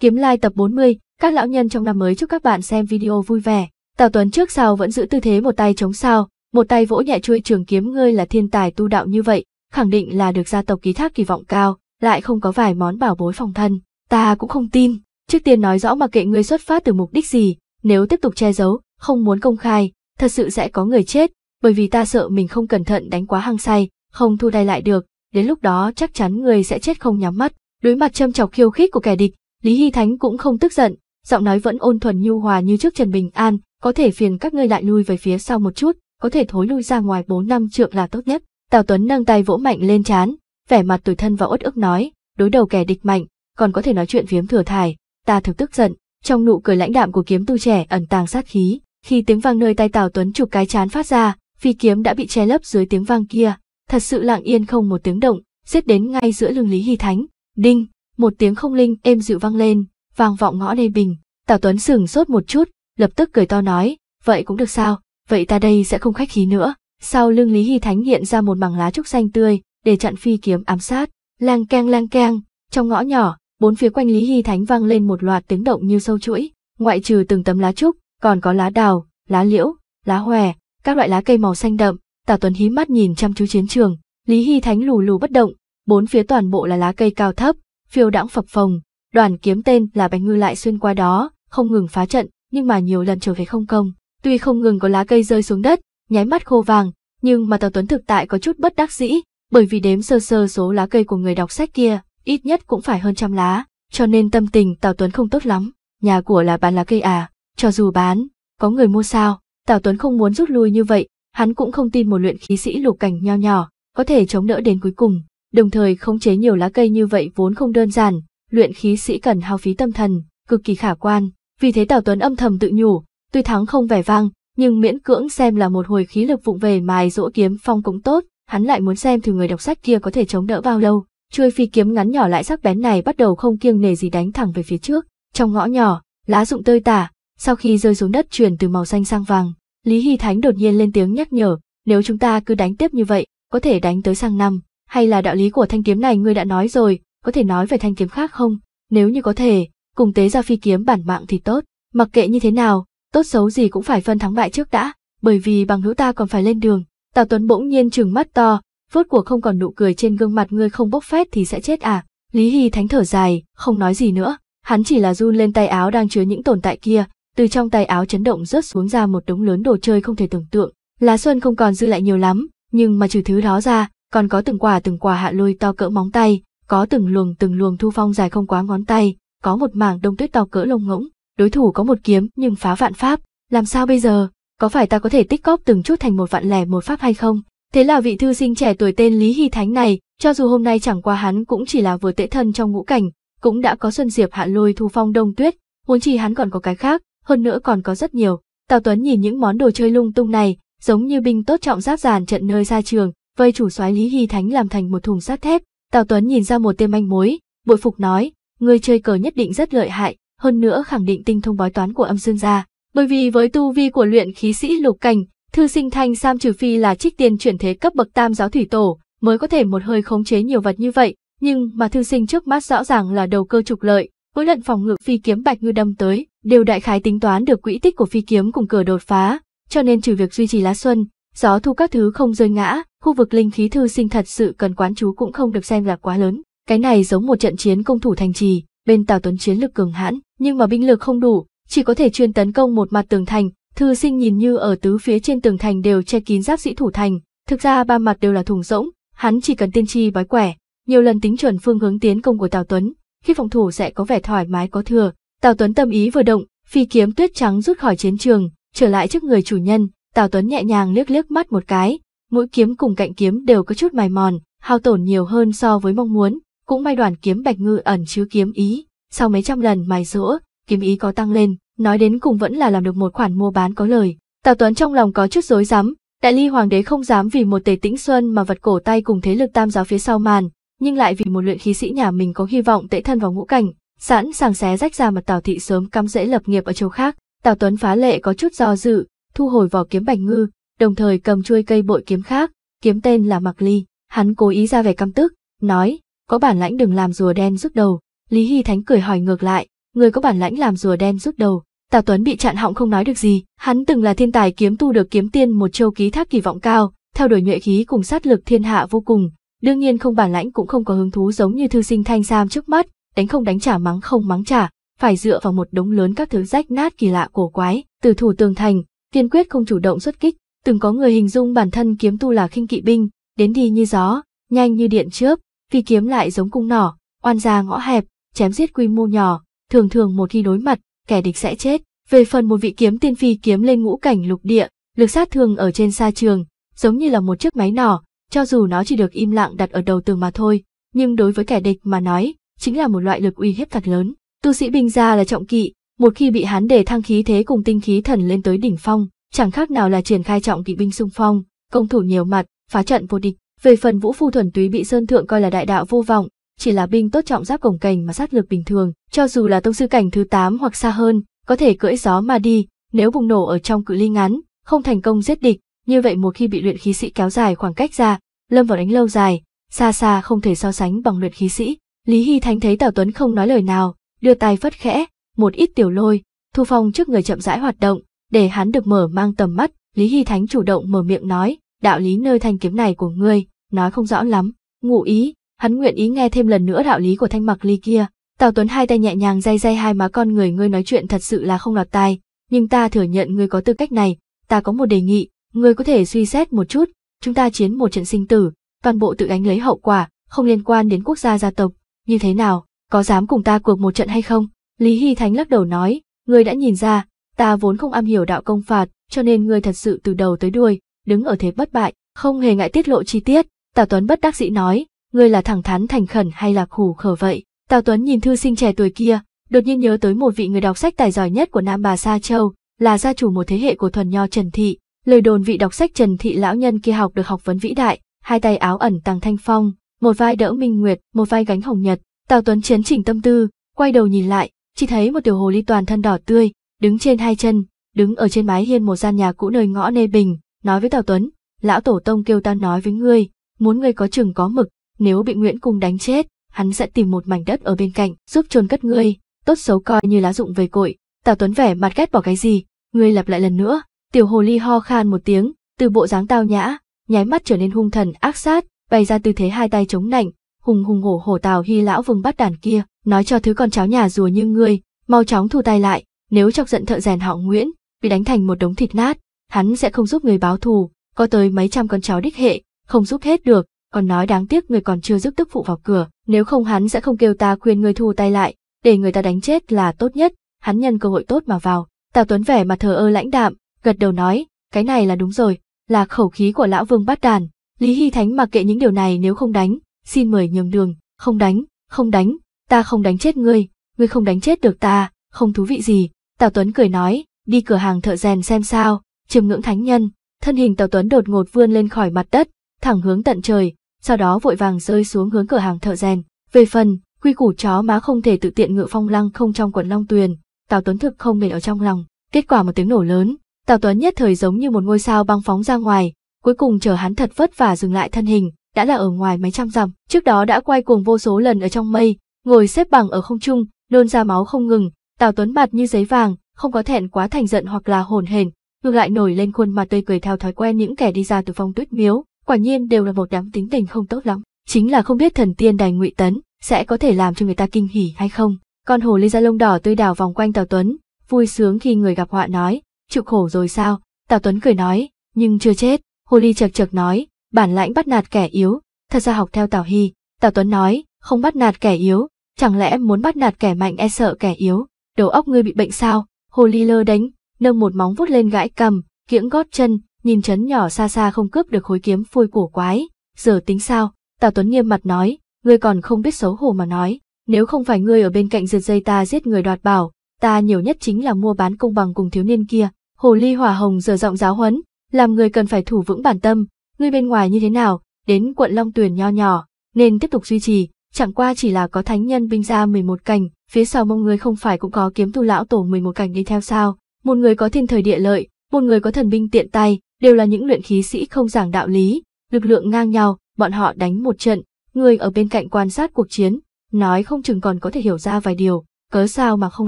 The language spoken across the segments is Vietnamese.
Kiếm lai like tập 40, các lão nhân trong năm mới chúc các bạn xem video vui vẻ. Tào Tuấn trước sau vẫn giữ tư thế một tay chống sao, một tay vỗ nhẹ chuôi trường kiếm ngươi là thiên tài tu đạo như vậy, khẳng định là được gia tộc ký thác kỳ vọng cao, lại không có vài món bảo bối phòng thân. Ta cũng không tin, trước tiên nói rõ mà kệ ngươi xuất phát từ mục đích gì, nếu tiếp tục che giấu, không muốn công khai, thật sự sẽ có người chết, bởi vì ta sợ mình không cẩn thận đánh quá hăng say, không thu tay lại được, đến lúc đó chắc chắn người sẽ chết không nhắm mắt. Đối mặt châm chọc khiêu khích của kẻ địch, Lý Hy Thánh cũng không tức giận, giọng nói vẫn ôn thuần nhu hòa như trước Trần Bình An, có thể phiền các ngươi lại lui về phía sau một chút, có thể thối lui ra ngoài 4 năm trượng là tốt nhất. Tào Tuấn nâng tay vỗ mạnh lên chán, vẻ mặt tủi thân và uất ức nói, đối đầu kẻ địch mạnh, còn có thể nói chuyện phiếm thừa thải, ta thực tức giận, trong nụ cười lãnh đạm của kiếm tu trẻ ẩn tàng sát khí, khi tiếng vang nơi tay Tào Tuấn chụp cái chán phát ra, phi kiếm đã bị che lấp dưới tiếng vang kia, thật sự lặng yên không một tiếng động, giết đến ngay giữa lưng Lý Hy Thánh, đinh, một tiếng không linh êm dịu vang lên, vang vọng ngõ Lê Bình. Tào Tuấn sửng sốt một chút, lập tức cười to nói, vậy cũng được sao, vậy ta đây sẽ không khách khí nữa. Sau lưng Lý Hy Thánh hiện ra một mảng lá trúc xanh tươi, để chặn phi kiếm ám sát. Lang keng lang keng, trong ngõ nhỏ, bốn phía quanh Lý Hy Thánh vang lên một loạt tiếng động như sâu chuỗi, ngoại trừ từng tấm lá trúc, còn có lá đào, lá liễu, lá hòe, các loại lá cây màu xanh đậm. Tào Tuấn hí mắt nhìn chăm chú chiến trường, Lý Hy Thánh lù lù bất động, bốn phía toàn bộ là lá cây cao thấp, phiêu đãng phập phồng, đoàn kiếm tên là Bạch Ngư lại xuyên qua đó, không ngừng phá trận, nhưng mà nhiều lần trở về không công. Tuy không ngừng có lá cây rơi xuống đất, nháy mắt khô vàng, nhưng mà Tào Tuấn thực tại có chút bất đắc dĩ, bởi vì đếm sơ sơ số lá cây của người đọc sách kia, ít nhất cũng phải hơn trăm lá, cho nên tâm tình Tào Tuấn không tốt lắm. Nhà của là bán lá cây à, cho dù bán, có người mua sao, Tào Tuấn không muốn rút lui như vậy, hắn cũng không tin một luyện khí sĩ lục cảnh nho nhỏ, có thể chống đỡ đến cuối cùng, Đồng thời khống chế nhiều lá cây như vậy vốn không đơn giản, luyện khí sĩ cần hao phí tâm thần, cực kỳ khả quan. Vì thế Tào Tuấn âm thầm tự nhủ, tuy thắng không vẻ vang, nhưng miễn cưỡng xem là một hồi khí lực vụng về mài dỗ kiếm phong cũng tốt, hắn lại muốn xem thử người đọc sách kia có thể chống đỡ bao lâu. Chuôi phi kiếm ngắn nhỏ lại sắc bén này bắt đầu không kiêng nề gì đánh thẳng về phía trước. Trong ngõ nhỏ, lá rụng tơi tả, sau khi rơi xuống đất chuyển từ màu xanh sang vàng, Lý Hy Thánh đột nhiên lên tiếng nhắc nhở, nếu chúng ta cứ đánh tiếp như vậy, có thể đánh tới sang năm hay là đạo lý của thanh kiếm này ngươi đã nói rồi, có thể nói về thanh kiếm khác không? Nếu như có thể, cùng tế ra phi kiếm bản mạng thì tốt, mặc kệ như thế nào, tốt xấu gì cũng phải phân thắng bại trước đã, bởi vì bằng hữu ta còn phải lên đường. Tào Tuấn bỗng nhiên trừng mắt to, vốt của không còn nụ cười trên gương mặt ngươi không bốc phét thì sẽ chết à? Lý Hy Thánh thở dài, không nói gì nữa, hắn chỉ là run lên tay áo đang chứa những tồn tại kia, từ trong tay áo chấn động rớt xuống ra một đống lớn đồ chơi không thể tưởng tượng. Lá Xuân không còn dư lại nhiều lắm, nhưng mà trừ thứ đó ra, còn có từng quả từng quả hạ lôi to cỡ móng tay, có từng luồng từng luồng thu phong dài không quá ngón tay, có một mảng đông tuyết to cỡ lông ngỗng, đối thủ có một kiếm nhưng phá vạn pháp, làm sao bây giờ, có phải ta có thể tích cóp từng chút thành một vạn lẻ một pháp hay không? Thế là vị thư sinh trẻ tuổi tên Lý Hy Thánh này, cho dù hôm nay chẳng qua hắn cũng chỉ là vừa tệ thân trong ngũ cảnh, cũng đã có xuân diệp hạ lôi thu phong đông tuyết, huống chi hắn còn có cái khác, hơn nữa còn có rất nhiều. Tào Tuấn nhìn những món đồ chơi lung tung này, giống như binh tốt trọng giáp giàn trận nơi xa trường, vây chủ soái Lý Hy Thánh làm thành một thùng sắt thép. Tào Tuấn nhìn ra một tia manh mối, bội phục nói, người chơi cờ nhất định rất lợi hại, hơn nữa khẳng định tinh thông bói toán của âm dương gia. Bởi vì với tu vi của luyện khí sĩ lục cảnh, thư sinh thanh sam trừ phi là trích tiền chuyển thế cấp bậc tam giáo thủy tổ, mới có thể một hơi khống chế nhiều vật như vậy, nhưng mà thư sinh trước mắt rõ ràng là đầu cơ trục lợi, mỗi lần phòng ngự phi kiếm bạch ngư đâm tới, đều đại khái tính toán được quỹ tích của phi kiếm cùng cờ đột phá, cho nên trừ việc duy trì lá xuân, gió thu các thứ không rơi ngã, khu vực linh khí thư sinh thật sự cần quán chú cũng không được xem là quá lớn. Cái này giống một trận chiến công thủ thành trì, bên Tào Tuấn chiến lực cường hãn, nhưng mà binh lực không đủ, chỉ có thể chuyên tấn công một mặt tường thành. Thư sinh nhìn như ở tứ phía trên tường thành đều che kín giáp sĩ thủ thành, thực ra ba mặt đều là thùng rỗng, hắn chỉ cần tiên tri bói quẻ, nhiều lần tính chuẩn phương hướng tiến công của Tào Tuấn, khi phòng thủ sẽ có vẻ thoải mái có thừa. Tào Tuấn tâm ý vừa động, phi kiếm tuyết trắng rút khỏi chiến trường, trở lại trước người chủ nhân, Tào Tuấn nhẹ nhàng liếc liếc mắt một cái, mũi kiếm cùng cạnh kiếm đều có chút mài mòn, hao tổn nhiều hơn so với mong muốn, cũng may đoàn kiếm bạch ngư ẩn chứa kiếm ý, sau mấy trăm lần mài rũa, kiếm ý có tăng lên, nói đến cùng vẫn là làm được một khoản mua bán có lời. Tào Tuấn trong lòng có chút rối rắm, Đại Ly Hoàng đế không dám vì một tề tĩnh xuân mà vật cổ tay cùng thế lực tam giáo phía sau màn, nhưng lại vì một luyện khí sĩ nhà mình có hy vọng tệ thân vào ngũ cảnh, sẵn sàng xé rách ra mặt Tào thị sớm cắm rễ lập nghiệp ở châu khác. Tào Tuấn phá lệ có chút do dự, thu hồi vào kiếm bạch ngư, đồng thời cầm chuôi cây bội kiếm khác, kiếm tên là Mạc Ly. Hắn cố ý ra vẻ căm tức, nói, có bản lãnh đừng làm rùa đen rút đầu. Lý Hy Thánh cười hỏi ngược lại, người có bản lãnh làm rùa đen rút đầu. Tào Tuấn bị chặn họng không nói được gì, hắn từng là thiên tài kiếm tu được kiếm tiên một châu ký thác kỳ vọng cao, theo đuổi nhuệ khí cùng sát lực thiên hạ vô cùng, đương nhiên không bản lãnh cũng không có hứng thú giống như thư sinh thanh sam trước mắt, đánh không đánh trả mắng không mắng trả, phải dựa vào một đống lớn các thứ rách nát kỳ lạ cổ quái, từ thủ tường thành, Tiên quyết không chủ động xuất kích. Từng có người hình dung bản thân kiếm tu là khinh kỵ binh, đến đi như gió, nhanh như điện chớp, phi kiếm lại giống cung nỏ, oan gia ngõ hẹp, chém giết quy mô nhỏ, thường thường một khi đối mặt, kẻ địch sẽ chết. Về phần một vị kiếm tiên phi kiếm lên ngũ cảnh lục địa, lực sát thương ở trên xa trường, giống như là một chiếc máy nỏ, cho dù nó chỉ được im lặng đặt ở đầu tường mà thôi, nhưng đối với kẻ địch mà nói, chính là một loại lực uy hiếp thật lớn. Tu sĩ binh gia là trọng kỵ, một khi bị hắn đề thăng khí thế cùng tinh khí thần lên tới đỉnh phong, chẳng khác nào là triển khai trọng kỵ binh xung phong, công thủ nhiều mặt, phá trận vô địch. Về phần Vũ Phu thuần túy bị Sơn Thượng coi là đại đạo vô vọng, chỉ là binh tốt trọng giáp cổng cành mà sát lực bình thường, cho dù là tông sư cảnh thứ 8 hoặc xa hơn, có thể cưỡi gió mà đi, nếu bùng nổ ở trong cự ly ngắn, không thành công giết địch, như vậy một khi bị luyện khí sĩ kéo dài khoảng cách ra, lâm vào đánh lâu dài, xa xa không thể so sánh bằng luyện khí sĩ. Lý Hy Thánh thấy Tào Tuấn không nói lời nào, đưa tay phất khẽ, một ít tiểu lôi, Thu Phong trước người chậm rãi hoạt động, để hắn được mở mang tầm mắt, Lý Hy Thánh chủ động mở miệng nói, đạo lý nơi thanh kiếm này của ngươi, nói không rõ lắm, ngụ ý, hắn nguyện ý nghe thêm lần nữa đạo lý của thanh mặc ly kia. Tào Tuấn hai tay nhẹ nhàng day day hai má con người ngươi nói chuyện thật sự là không lọt tai, nhưng ta thừa nhận ngươi có tư cách này, ta có một đề nghị, ngươi có thể suy xét một chút, chúng ta chiến một trận sinh tử, toàn bộ tự gánh lấy hậu quả, không liên quan đến quốc gia gia tộc, như thế nào, có dám cùng ta cuộc một trận hay không? Lý Hy Thánh lắc đầu nói, ngươi đã nhìn ra, ta vốn không am hiểu đạo công phạt, cho nên ngươi thật sự từ đầu tới đuôi, đứng ở thế bất bại, không hề ngại tiết lộ chi tiết. Tào Tuấn bất đắc dĩ nói, ngươi là thẳng thắn thành khẩn hay là khủ khở vậy? Tào Tuấn nhìn thư sinh trẻ tuổi kia, đột nhiên nhớ tới một vị người đọc sách tài giỏi nhất của Nam Bà Sa Châu, là gia chủ một thế hệ của thuần nho Trần Thị. Lời đồn vị đọc sách Trần Thị lão nhân kia học được học vấn vĩ đại, hai tay áo ẩn tàng thanh phong, một vai đỡ minh nguyệt, một vai gánh hồng nhật. Tào Tuấn chấn chỉnh tâm tư, quay đầu nhìn lại, chỉ thấy một tiểu hồ ly toàn thân đỏ tươi, đứng trên hai chân, đứng ở trên mái hiên một gian nhà cũ nơi ngõ Nê Bình, nói với Tào Tuấn, lão tổ tông kêu ta nói với ngươi, muốn ngươi có chừng có mực, nếu bị Nguyễn Cung đánh chết, hắn sẽ tìm một mảnh đất ở bên cạnh, giúp chôn cất ngươi, tốt xấu coi như lá dụng về cội. Tào Tuấn vẻ mặt ghét bỏ cái gì, ngươi lặp lại lần nữa, tiểu hồ ly ho khan một tiếng, từ bộ dáng tao nhã, nháy mắt trở nên hung thần ác sát, bày ra tư thế hai tay chống nạnh, hùng hùng hổ hổ tào hy lão vương bắt đàn kia, nói cho thứ con cháu nhà rùa như ngươi, mau chóng thu tay lại, nếu chọc giận thợ rèn họ Nguyễn, bị đánh thành một đống thịt nát, hắn sẽ không giúp người báo thù, có tới mấy trăm con cháu đích hệ, không giúp hết được, còn nói đáng tiếc người còn chưa giúp tức phụ vào cửa, nếu không hắn sẽ không kêu ta khuyên người thu tay lại, để người ta đánh chết là tốt nhất, hắn nhân cơ hội tốt mà vào. Tào Tuấn vẻ mặt thờ ơ lãnh đạm, gật đầu nói, cái này là đúng rồi, là khẩu khí của lão vương bát đàn, Lý Hy Thánh mặc kệ những điều này nếu không đánh, xin mời nhường đường, không đánh, không đánh, ta không đánh chết ngươi, ngươi không đánh chết được ta, không thú vị gì. Tào Tuấn cười nói, đi cửa hàng thợ rèn xem sao, chiêm ngưỡng thánh nhân, thân hình Tào Tuấn đột ngột vươn lên khỏi mặt đất, thẳng hướng tận trời, sau đó vội vàng rơi xuống hướng cửa hàng thợ rèn. Về phần, quy củ chó má không thể tự tiện ngựa phong lăng không trong quận Long Tuyền, Tào Tuấn thực không để ở trong lòng. Kết quả một tiếng nổ lớn, Tào Tuấn nhất thời giống như một ngôi sao băng phóng ra ngoài, cuối cùng chờ hắn thật vất vả dừng lại thân hình, đã là ở ngoài mấy trăm dặm, trước đó đã quay cuồng vô số lần ở trong mây, ngồi xếp bằng ở không trung, nôn ra máu không ngừng, Tào Tuấn mặt như giấy vàng, không có thẹn quá thành giận hoặc là hồn hển, ngược lại nổi lên khuôn mặt tươi cười theo thói quen những kẻ đi ra từ phong tuyết miếu, quả nhiên đều là một đám tính tình không tốt lắm, chính là không biết thần tiên đài ngụy tấn sẽ có thể làm cho người ta kinh hỉ hay không. Con hồ ly da lông đỏ tươi đảo vòng quanh Tào Tuấn, vui sướng khi người gặp họa nói, chịu khổ rồi sao? Tào Tuấn cười nói, nhưng chưa chết. Hồ ly chật chật nói, bản lãnh bắt nạt kẻ yếu, thật ra học theo Tào Hy, Tào Tuấn nói, không bắt nạt kẻ yếu, chẳng lẽ em muốn bắt nạt kẻ mạnh e sợ kẻ yếu, đầu óc ngươi bị bệnh sao, hồ ly lơ đánh, nâng một móng vuốt lên gãi cầm, kiễng gót chân, nhìn chấn nhỏ xa xa không cướp được khối kiếm phôi cổ quái, giờ tính sao, Tào Tuấn nghiêm mặt nói, ngươi còn không biết xấu hổ mà nói, nếu không phải ngươi ở bên cạnh giật dây ta giết người đoạt bảo, ta nhiều nhất chính là mua bán công bằng cùng thiếu niên kia, hồ ly hỏa hồng giờ giọng giáo huấn, làm người cần phải thủ vững bản tâm, ngươi bên ngoài như thế nào, đến quận Long Tuyền nho nhỏ, nên tiếp tục duy trì, chẳng qua chỉ là có thánh nhân binh ra 11 cảnh, phía sau mong ngươi không phải cũng có kiếm tu lão tổ 11 cảnh đi theo sao, một người có thiên thời địa lợi, một người có thần binh tiện tay, đều là những luyện khí sĩ không giảng đạo lý, lực lượng ngang nhau, bọn họ đánh một trận, người ở bên cạnh quan sát cuộc chiến, nói không chừng còn có thể hiểu ra vài điều, cớ sao mà không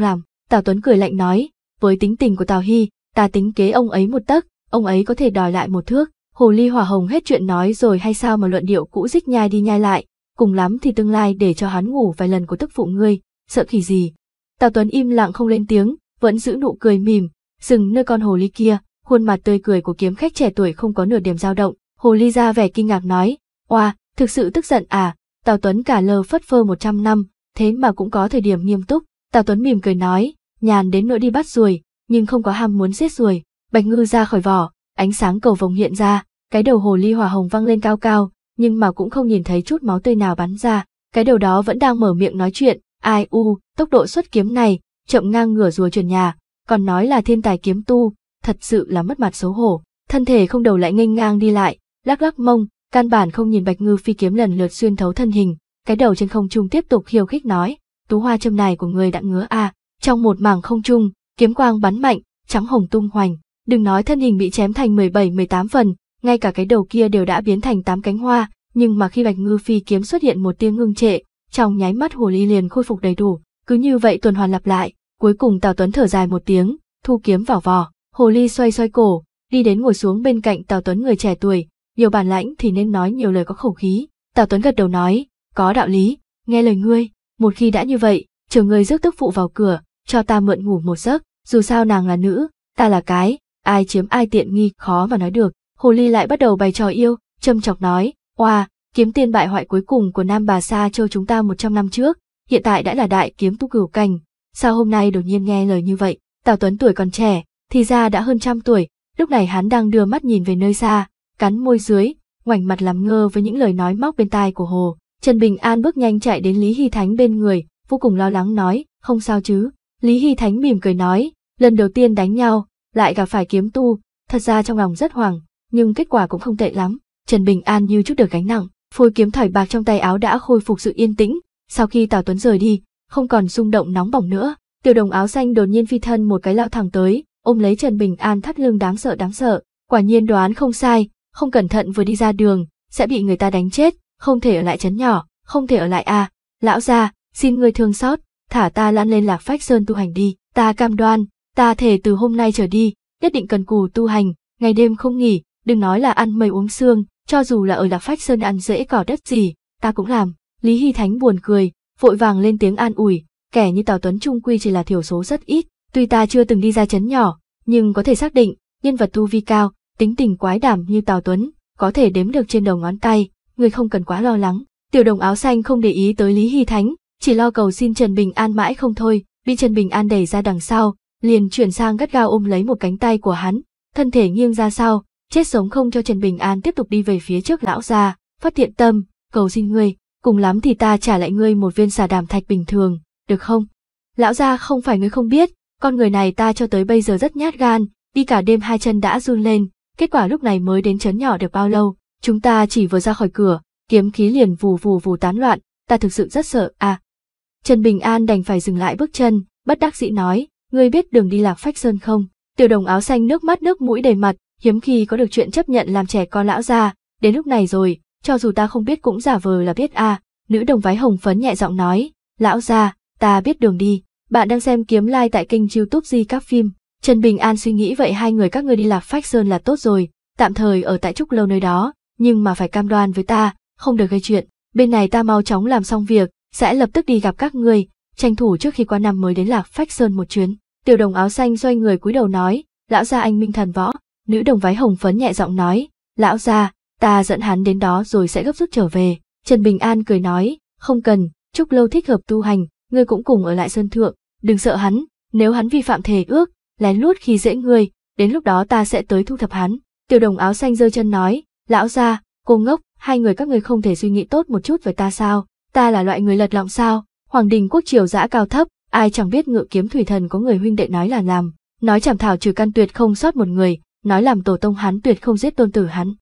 làm. Tào Tuấn cười lạnh nói, với tính tình của Tào Hy, ta tính kế ông ấy một tấc, ông ấy có thể đòi lại một thước, Hồ Ly Hỏa Hồng hết chuyện nói rồi hay sao mà luận điệu cũ dích nhai đi nhai lại, cùng lắm thì tương lai để cho hắn ngủ vài lần của tức phụ ngươi, sợ khỉ gì. Tào Tuấn im lặng không lên tiếng, vẫn giữ nụ cười mỉm, dừng nơi con hồ ly kia, khuôn mặt tươi cười của kiếm khách trẻ tuổi không có nửa điểm dao động, hồ ly ra vẻ kinh ngạc nói, oa, thực sự tức giận à, Tào Tuấn cả lơ phất phơ một trăm năm, thế mà cũng có thời điểm nghiêm túc, Tào Tuấn mỉm cười nói, nhàn đến nỗi đi bắt ruồi, nhưng không có ham muốn giết ruồi, bạch ngư ra khỏi vỏ, ánh sáng cầu vồng hiện ra, cái đầu hồ ly hỏa hồng văng lên cao cao, nhưng mà cũng không nhìn thấy chút máu tươi nào bắn ra, cái đầu đó vẫn đang mở miệng nói chuyện, ai u, tốc độ xuất kiếm này, chậm ngang ngửa rùa truyền nhà, còn nói là thiên tài kiếm tu, thật sự là mất mặt xấu hổ, thân thể không đầu lại nghênh ngang đi lại, lắc lắc mông, căn bản không nhìn bạch ngư phi kiếm lần lượt xuyên thấu thân hình, cái đầu trên không trung tiếp tục khiêu khích nói, tú hoa châm này của người đã ngứa a à, trong một mảng không trung, kiếm quang bắn mạnh, trắng hồng tung hoành, đừng nói thân hình bị chém thành 17-18 phần, ngay cả cái đầu kia đều đã biến thành tám cánh hoa, nhưng mà khi Bạch Ngư phi kiếm xuất hiện một tia ngưng trệ, trong nháy mắt hồ ly liền khôi phục đầy đủ, cứ như vậy tuần hoàn lặp lại, cuối cùng Tào Tuấn thở dài một tiếng, thu kiếm vào vỏ, hồ ly xoay xoay cổ, đi đến ngồi xuống bên cạnh Tào Tuấn người trẻ tuổi, nhiều bản lãnh thì nên nói nhiều lời có khẩu khí, Tào Tuấn gật đầu nói, có đạo lý, nghe lời ngươi, một khi đã như vậy, chờ ngươi rước tức phụ vào cửa, cho ta mượn ngủ một giấc, dù sao nàng là nữ, ta là cái, ai chiếm ai tiện nghi khó mà nói được. Hồ Ly lại bắt đầu bày trò yêu, châm chọc nói, oa, kiếm tiên bại hoại cuối cùng của Nam Bà Sa Châu chúng ta 100 năm trước, hiện tại đã là đại kiếm tu cửu cảnh, sao hôm nay đột nhiên nghe lời như vậy, Tào Tuấn tuổi còn trẻ, thì ra đã hơn trăm tuổi, lúc này hắn đang đưa mắt nhìn về nơi xa, cắn môi dưới, ngoảnh mặt làm ngơ với những lời nói móc bên tai của Hồ. Trần Bình An bước nhanh chạy đến Lý Hy Thánh bên người, vô cùng lo lắng nói, không sao chứ. Lý Hy Thánh mỉm cười nói, lần đầu tiên đánh nhau, lại gặp phải kiếm tu, thật ra trong lòng rất hoảng, nhưng kết quả cũng không tệ lắm. Trần Bình An như chút được gánh nặng, phôi kiếm thỏi bạc trong tay áo đã khôi phục sự yên tĩnh, sau khi Tào Tuấn rời đi, không còn rung động nóng bỏng nữa. Tiểu đồng áo xanh đột nhiên phi thân một cái lao thẳng tới, ôm lấy Trần Bình An thắt lưng đáng sợ đáng sợ, quả nhiên đoán không sai, không cẩn thận vừa đi ra đường, sẽ bị người ta đánh chết, không thể ở lại chấn nhỏ, không thể ở lại a. lão gia, xin người thương xót, thả ta lăn lên lạc phách sơn tu hành đi, ta cam đoan, ta thể từ hôm nay trở đi, nhất định cần cù tu hành, ngày đêm không nghỉ, đừng nói là ăn mây uống xương, cho dù là ở Lạc Phách Sơn ăn dễ cỏ đất gì, ta cũng làm. Lý Hy Thánh buồn cười, vội vàng lên tiếng an ủi, kẻ như Tào Tuấn Trung Quy chỉ là thiểu số rất ít, tuy ta chưa từng đi ra chấn nhỏ, nhưng có thể xác định, nhân vật tu vi cao, tính tình quái đảm như Tào Tuấn, có thể đếm được trên đầu ngón tay, người không cần quá lo lắng. Tiểu đồng áo xanh không để ý tới Lý Hy Thánh, chỉ lo cầu xin Trần Bình An mãi không thôi, bị Trần Bình An đẩy ra đằng sau, liền chuyển sang gắt gao ôm lấy một cánh tay của hắn, thân thể nghiêng ra sau, chết sống không cho Trần Bình An tiếp tục đi về phía trước lão gia phát thiện tâm, cầu xin ngươi, cùng lắm thì ta trả lại ngươi một viên xà đàm thạch bình thường, được không? Lão gia không phải ngươi không biết, con người này ta cho tới bây giờ rất nhát gan, đi cả đêm hai chân đã run lên, kết quả lúc này mới đến chấn nhỏ được bao lâu, chúng ta chỉ vừa ra khỏi cửa, kiếm khí liền vù vù vù tán loạn, ta thực sự rất sợ, à. Trần Bình An đành phải dừng lại bước chân, bất đắc dĩ nói, ngươi biết đường đi lạc phách sơn không? Tiểu đồng áo xanh nước mắt nước mũi đầy mặt, hiếm khi có được chuyện chấp nhận làm trẻ con lão già, đến lúc này rồi, cho dù ta không biết cũng giả vờ là biết a nữ đồng váy hồng phấn nhẹ giọng nói, lão gia ta biết đường đi, bạn đang xem kiếm like tại kênh youtube di các phim, Trần Bình An suy nghĩ vậy hai người các ngươi đi lạc phách sơn là tốt rồi, tạm thời ở tại trúc lâu nơi đó, nhưng mà phải cam đoan với ta, không được gây chuyện, bên này ta mau chóng làm xong việc, sẽ lập tức đi gặp các ngươi, tranh thủ trước khi qua năm mới đến lạc phách sơn một chuyến. Tiểu đồng áo xanh xoay người cúi đầu nói, lão gia anh minh thần võ, nữ đồng váy hồng phấn nhẹ giọng nói, lão gia, ta dẫn hắn đến đó rồi sẽ gấp rút trở về. Trần Bình An cười nói, không cần, Trúc Lâu thích hợp tu hành, ngươi cũng cùng ở lại sơn thượng, đừng sợ hắn, nếu hắn vi phạm thề ước, lén lút khi dễ ngươi, đến lúc đó ta sẽ tới thu thập hắn. Tiểu đồng áo xanh giơ chân nói, lão gia, cô ngốc, hai người các ngươi không thể suy nghĩ tốt một chút với ta sao, ta là loại người lật lọng sao, hoàng đình quốc triều giã cao thấp, ai chẳng biết ngự kiếm thủy thần có người huynh đệ nói là làm, nói chảm thảo trừ căn tuyệt không sót một người, nói làm tổ tông hắn tuyệt không giết tôn tử hắn.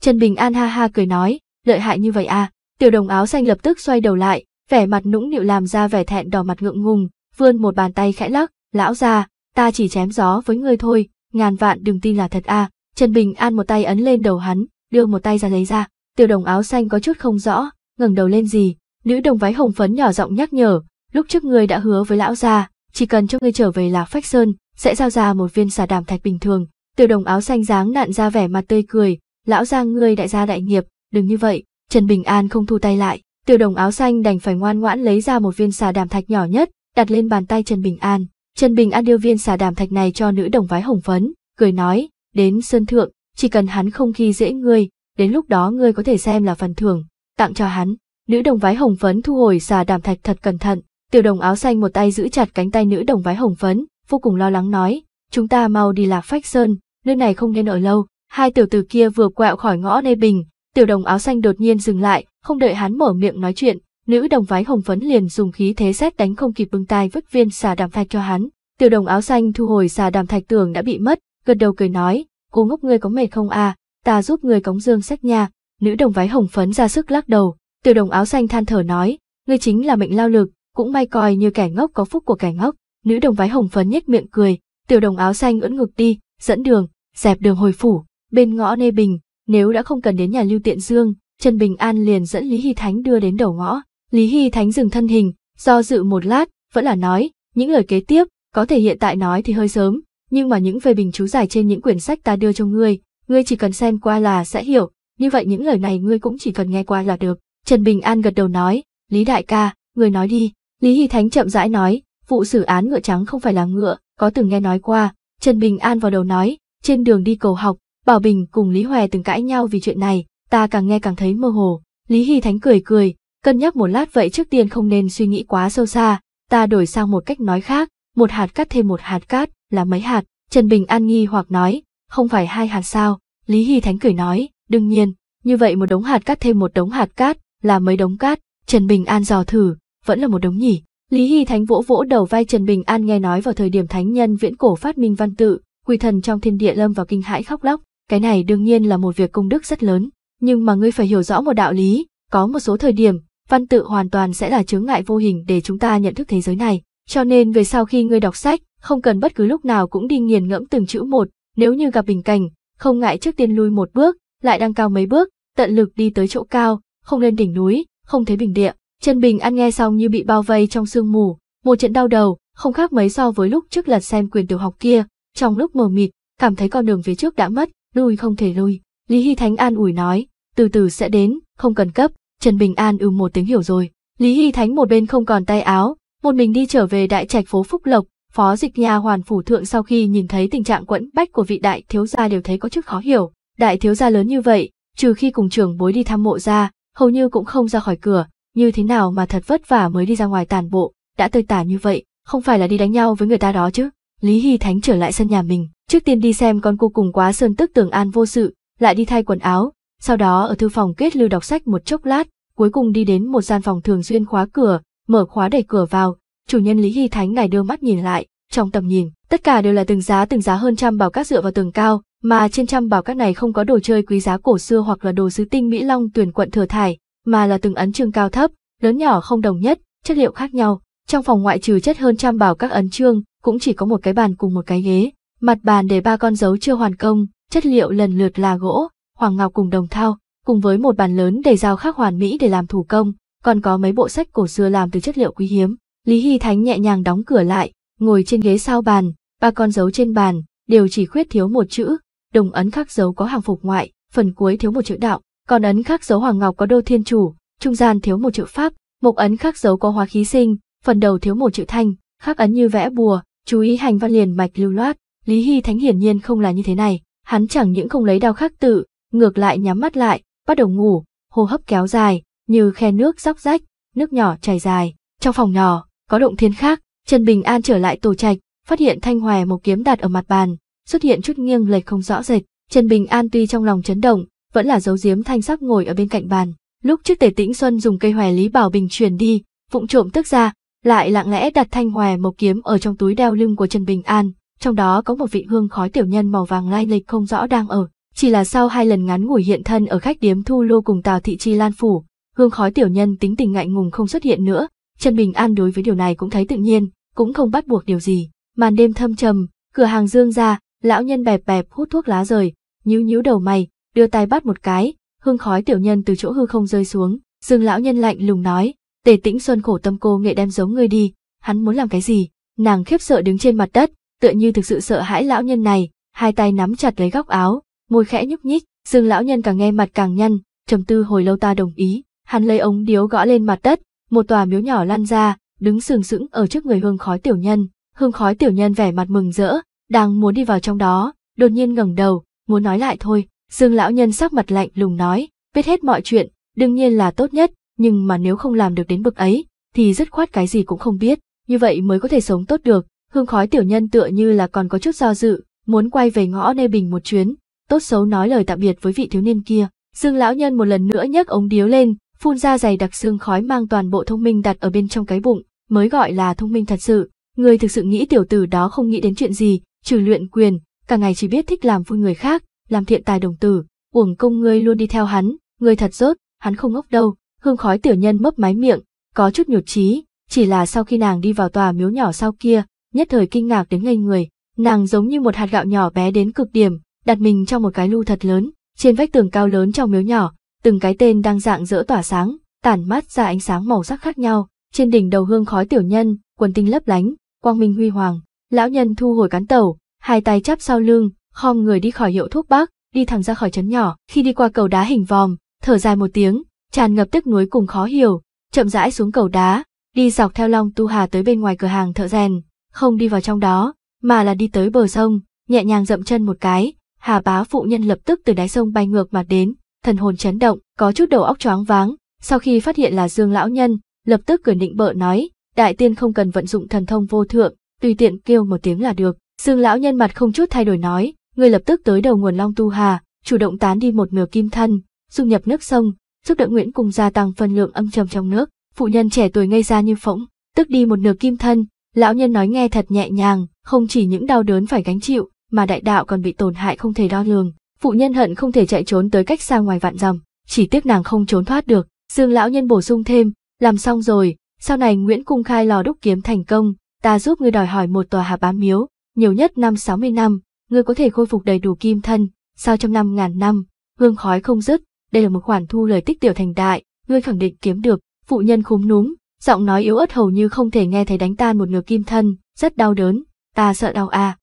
Trần Bình An ha ha cười nói, lợi hại như vậy à, tiểu đồng áo xanh lập tức xoay đầu lại, vẻ mặt nũng nịu làm ra vẻ thẹn đỏ mặt ngượng ngùng, vươn một bàn tay khẽ lắc, lão ra, ta chỉ chém gió với ngươi thôi, ngàn vạn đừng tin là thật à, Trần Bình An một tay ấn lên đầu hắn, đưa một tay ra lấy ra, tiểu đồng áo xanh có chút không rõ, ngẩng đầu lên gì, nữ đồng váy hồng phấn nhỏ giọng nhắc nhở, lúc trước ngươi đã hứa với lão gia, chỉ cần cho ngươi trở về là Phách Sơn, sẽ giao ra một viên xà đàm thạch bình thường, Tiểu đồng áo xanh dáng nạn ra vẻ mặt tươi cười, lão giang ngươi đại gia đại nghiệp, đừng như vậy, Trần Bình An không thu tay lại. Tiểu đồng áo xanh đành phải ngoan ngoãn lấy ra một viên xà đàm thạch nhỏ nhất, đặt lên bàn tay Trần Bình An. Trần Bình An đưa viên xà đàm thạch này cho nữ đồng vái hồng phấn, cười nói, đến sơn thượng, chỉ cần hắn không khi dễ ngươi, đến lúc đó ngươi có thể xem là phần thưởng, tặng cho hắn. Nữ đồng vái hồng phấn thu hồi xà đàm thạch thật cẩn thận, tiểu đồng áo xanh một tay giữ chặt cánh tay nữ đồng vái hồng phấn, vô cùng lo lắng nói, chúng ta mau đi lạc phách sơn, nơi này không nên ở lâu. Hai tiểu tử kia vừa quẹo khỏi ngõ Nê Bình, tiểu đồng áo xanh đột nhiên dừng lại, không đợi hắn mở miệng nói chuyện, nữ đồng váy hồng phấn liền dùng khí thế xét đánh không kịp bưng tai vứt viên xà đàm thạch cho hắn. Tiểu đồng áo xanh thu hồi xà đàm thạch tường đã bị mất, gật đầu cười nói, cô ngốc ngươi có mệt không à, ta giúp ngươi cống dương sách nha. Nữ đồng váy hồng phấn ra sức lắc đầu, tiểu đồng áo xanh than thở nói, ngươi chính là mệnh lao lực, cũng may coi như kẻ ngốc có phúc của kẻ ngốc. Nữ đồng váy hồng phấn nhếch miệng cười, Tiểu đồng áo xanh ưỡn ngực đi, dẫn đường, dẹp đường hồi phủ, bên ngõ nê bình, nếu đã không cần đến nhà Lưu Tiện Dương, Trần Bình An liền dẫn Lý Hy Thánh đưa đến đầu ngõ. Lý Hy Thánh dừng thân hình, do dự một lát, vẫn là nói, những lời kế tiếp, có thể hiện tại nói thì hơi sớm, nhưng mà những về bình chú giải trên những quyển sách ta đưa cho ngươi, ngươi chỉ cần xem qua là sẽ hiểu, như vậy những lời này ngươi cũng chỉ cần nghe qua là được. Trần Bình An gật đầu nói, Lý Đại ca, ngươi nói đi. Lý Hy Thánh chậm rãi nói, vụ xử án ngựa trắng không phải là ngựa, có từng nghe nói qua, Trần Bình An vào đầu nói, trên đường đi cầu học, Bảo Bình cùng Lý Hòe từng cãi nhau vì chuyện này, ta càng nghe càng thấy mơ hồ. Lý Hy Thánh cười cười, cân nhắc một lát vậy trước tiên không nên suy nghĩ quá sâu xa, ta đổi sang một cách nói khác, một hạt cát thêm một hạt cát, là mấy hạt, Trần Bình An nghi hoặc nói, không phải hai hạt sao, Lý Hy Thánh cười nói, đương nhiên, như vậy một đống hạt cát thêm một đống hạt cát, là mấy đống cát, Trần Bình An dò thử, vẫn là một đống nhỉ, Lý Hy Thánh vỗ vỗ đầu vai Trần Bình An nghe nói vào thời điểm thánh nhân viễn cổ phát minh văn tự, quỷ thần trong thiên địa lâm vào kinh hãi khóc lóc, cái này đương nhiên là một việc công đức rất lớn, nhưng mà ngươi phải hiểu rõ một đạo lý, có một số thời điểm, văn tự hoàn toàn sẽ là chướng ngại vô hình để chúng ta nhận thức thế giới này, cho nên về sau khi ngươi đọc sách, không cần bất cứ lúc nào cũng đi nghiền ngẫm từng chữ một, nếu như gặp bình cảnh, không ngại trước tiên lui một bước, lại đăng cao mấy bước, tận lực đi tới chỗ cao, không lên đỉnh núi, không thấy bình địa, Trần Bình An nghe xong như bị bao vây trong sương mù, một trận đau đầu, không khác mấy so với lúc trước lần xem quyền tiểu học kia, trong lúc mờ mịt, cảm thấy con đường phía trước đã mất, lui không thể lui. Lý Hy Thánh An ủi nói, từ từ sẽ đến, không cần cấp, Trần Bình An ừ một tiếng hiểu rồi. Lý Hy Thánh một bên không còn tay áo, một mình đi trở về đại trạch phố Phúc Lộc, phó dịch nhà hoàn phủ thượng sau khi nhìn thấy tình trạng quẫn bách của vị đại thiếu gia đều thấy có chút khó hiểu. Đại thiếu gia lớn như vậy, trừ khi cùng trưởng bối đi thăm mộ ra, hầu như cũng không ra khỏi cửa, như thế nào mà thật vất vả mới đi ra ngoài tàn bộ, đã tơi tả như vậy, không phải là đi đánh nhau với người ta đó chứ. Lý Hy Thánh trở lại sân nhà mình, trước tiên đi xem con cô cùng quá sơn tức tưởng an vô sự, lại đi thay quần áo, sau đó ở thư phòng kết lưu đọc sách một chốc lát, cuối cùng đi đến một gian phòng thường xuyên khóa cửa, mở khóa đẩy cửa vào, chủ nhân Lý Hy Thánh này đưa mắt nhìn lại, trong tầm nhìn, tất cả đều là từng giá từng giá hơn trăm bảo các dựa vào tường cao, mà trên trăm bảo các này không có đồ chơi quý giá cổ xưa hoặc là đồ sứ tinh mỹ long tuyển quận thừa thải, mà là từng ấn chương cao thấp, lớn nhỏ không đồng nhất, chất liệu khác nhau. Trong phòng ngoại trừ chất hơn trăm bảo các ấn chương, cũng chỉ có một cái bàn cùng một cái ghế. Mặt bàn để ba con dấu chưa hoàn công, chất liệu lần lượt là gỗ, hoàng ngọc cùng đồng thau, cùng với một bàn lớn để dao khắc hoàn mỹ để làm thủ công, còn có mấy bộ sách cổ xưa làm từ chất liệu quý hiếm. Lý Hy Thánh nhẹ nhàng đóng cửa lại, ngồi trên ghế sau bàn, ba con dấu trên bàn, đều chỉ khuyết thiếu một chữ, đồng ấn khắc dấu có hàng phục ngoại, phần cuối thiếu một chữ đạo còn ấn khắc dấu hoàng ngọc có đô thiên chủ, trung gian thiếu một chữ pháp, một ấn khắc dấu có hóa khí sinh, phần đầu thiếu một chữ thanh, khắc ấn như vẽ bùa, chú ý hành văn liền mạch lưu loát, Lý Hy Thánh hiển nhiên không là như thế này, hắn chẳng những không lấy đao khắc tự, ngược lại nhắm mắt lại, bắt đầu ngủ, hô hấp kéo dài, như khe nước róc rách, nước nhỏ chảy dài, trong phòng nhỏ, có động thiên khác, Trần Bình An trở lại tổ trạch, phát hiện thanh hoài một kiếm đặt ở mặt bàn, xuất hiện chút nghiêng lệch không rõ rệt, Trần Bình An tuy trong lòng chấn động, vẫn là dấu diếm thanh sắc ngồi ở bên cạnh bàn. Lúc trước Tề Tĩnh Xuân dùng cây hoè Lý Bảo Bình truyền đi, vụng trộm tức ra, lại lặng lẽ đặt thanh hoè một kiếm ở trong túi đeo lưng của Trần Bình An, trong đó có một vị hương khói tiểu nhân màu vàng lai lịch không rõ đang ở. Chỉ là sau hai lần ngắn ngủi hiện thân ở khách điếm Thu Lô cùng Tào Thị Chi Lan Phủ, hương khói tiểu nhân tính tình ngại ngùng không xuất hiện nữa, Trần Bình An đối với điều này cũng thấy tự nhiên, cũng không bắt buộc điều gì. Màn đêm thâm trầm, cửa hàng dương ra, lão nhân bẹp bẹp hút thuốc lá rời, nhíu nhíu đầu mày, đưa tay bắt một cái, hương khói tiểu nhân từ chỗ hư không rơi xuống, Dương lão nhân lạnh lùng nói, Tề Tĩnh Xuân khổ tâm cô nghệ đem giấu ngươi đi, hắn muốn làm cái gì? Nàng khiếp sợ đứng trên mặt đất, tựa như thực sự sợ hãi lão nhân này, hai tay nắm chặt lấy góc áo, môi khẽ nhúc nhích, Dương lão nhân càng nghe mặt càng nhăn, trầm tư hồi lâu ta đồng ý, hắn lấy ống điếu gõ lên mặt đất, một tòa miếu nhỏ lăn ra, đứng sừng sững ở trước người hương khói tiểu nhân, hương khói tiểu nhân vẻ mặt mừng rỡ, đang muốn đi vào trong đó, đột nhiên ngẩng đầu, muốn nói lại thôi, Dương lão nhân sắc mặt lạnh lùng nói, biết hết mọi chuyện, đương nhiên là tốt nhất, nhưng mà nếu không làm được đến bậc ấy, thì dứt khoát cái gì cũng không biết, như vậy mới có thể sống tốt được. Hương khói tiểu nhân tựa như là còn có chút do dự, muốn quay về ngõ Nê Bình một chuyến, tốt xấu nói lời tạm biệt với vị thiếu niên kia. Dương lão nhân một lần nữa nhấc ống điếu lên, phun ra dày đặc xương khói mang toàn bộ thông minh đặt ở bên trong cái bụng, mới gọi là thông minh thật sự. Người thực sự nghĩ tiểu tử đó không nghĩ đến chuyện gì, trừ luyện quyền, cả ngày chỉ biết thích làm vui người khác, làm thiện tài đồng tử, uổng công ngươi luôn đi theo hắn, ngươi thật rớt, hắn không ngốc đâu, hương khói tiểu nhân mấp máy miệng, có chút nhột trí, chỉ là sau khi nàng đi vào tòa miếu nhỏ sau kia, nhất thời kinh ngạc đến ngây người, nàng giống như một hạt gạo nhỏ bé đến cực điểm, đặt mình trong một cái lu thật lớn, trên vách tường cao lớn trong miếu nhỏ, từng cái tên đang dạng dỡ tỏa sáng, tản mát ra ánh sáng màu sắc khác nhau, trên đỉnh đầu hương khói tiểu nhân, quần tinh lấp lánh, quang minh huy hoàng, lão nhân thu hồi cán tẩu, hai tay chắp sau lưng, khom người đi khỏi hiệu thuốc bắc, đi thẳng ra khỏi trấn nhỏ, khi đi qua cầu đá hình vòm, thở dài một tiếng, tràn ngập tức nuối cùng khó hiểu, chậm rãi xuống cầu đá, đi dọc theo Long Tu Hà tới bên ngoài cửa hàng thợ rèn, không đi vào trong đó, mà là đi tới bờ sông, nhẹ nhàng dậm chân một cái, Hà Bá phụ nhân lập tức từ đáy sông bay ngược mặt đến, thần hồn chấn động, có chút đầu óc choáng váng, sau khi phát hiện là Dương lão nhân, lập tức cười định bợ nói, đại tiên không cần vận dụng thần thông vô thượng, tùy tiện kêu một tiếng là được. Dương lão nhân mặt không chút thay đổi nói, ngươi lập tức tới đầu nguồn Long Tu Hà, chủ động tán đi một nửa kim thân, dung nhập nước sông, giúp đỡ Nguyễn cùng gia tăng phân lượng âm trầm trong nước. Phụ nhân trẻ tuổi ngây ra như phỗng, tức đi một nửa kim thân, lão nhân nói nghe thật nhẹ nhàng, không chỉ những đau đớn phải gánh chịu, mà đại đạo còn bị tổn hại không thể đo lường. Phụ nhân hận không thể chạy trốn tới cách xa ngoài vạn dặm, chỉ tiếc nàng không trốn thoát được. Dương lão nhân bổ sung thêm, làm xong rồi, sau này Nguyễn cung khai lò đúc kiếm thành công, ta giúp ngươi đòi hỏi một tòa hạ bá miếu, nhiều nhất năm sáu mươi năm, ngươi có thể khôi phục đầy đủ kim thân, sao trong năm ngàn năm, hương khói không dứt, đây là một khoản thu lời tích tiểu thành đại, ngươi khẳng định kiếm được, phụ nhân khúm núm, giọng nói yếu ớt hầu như không thể nghe thấy đánh tan một nửa kim thân, rất đau đớn, ta sợ đau à.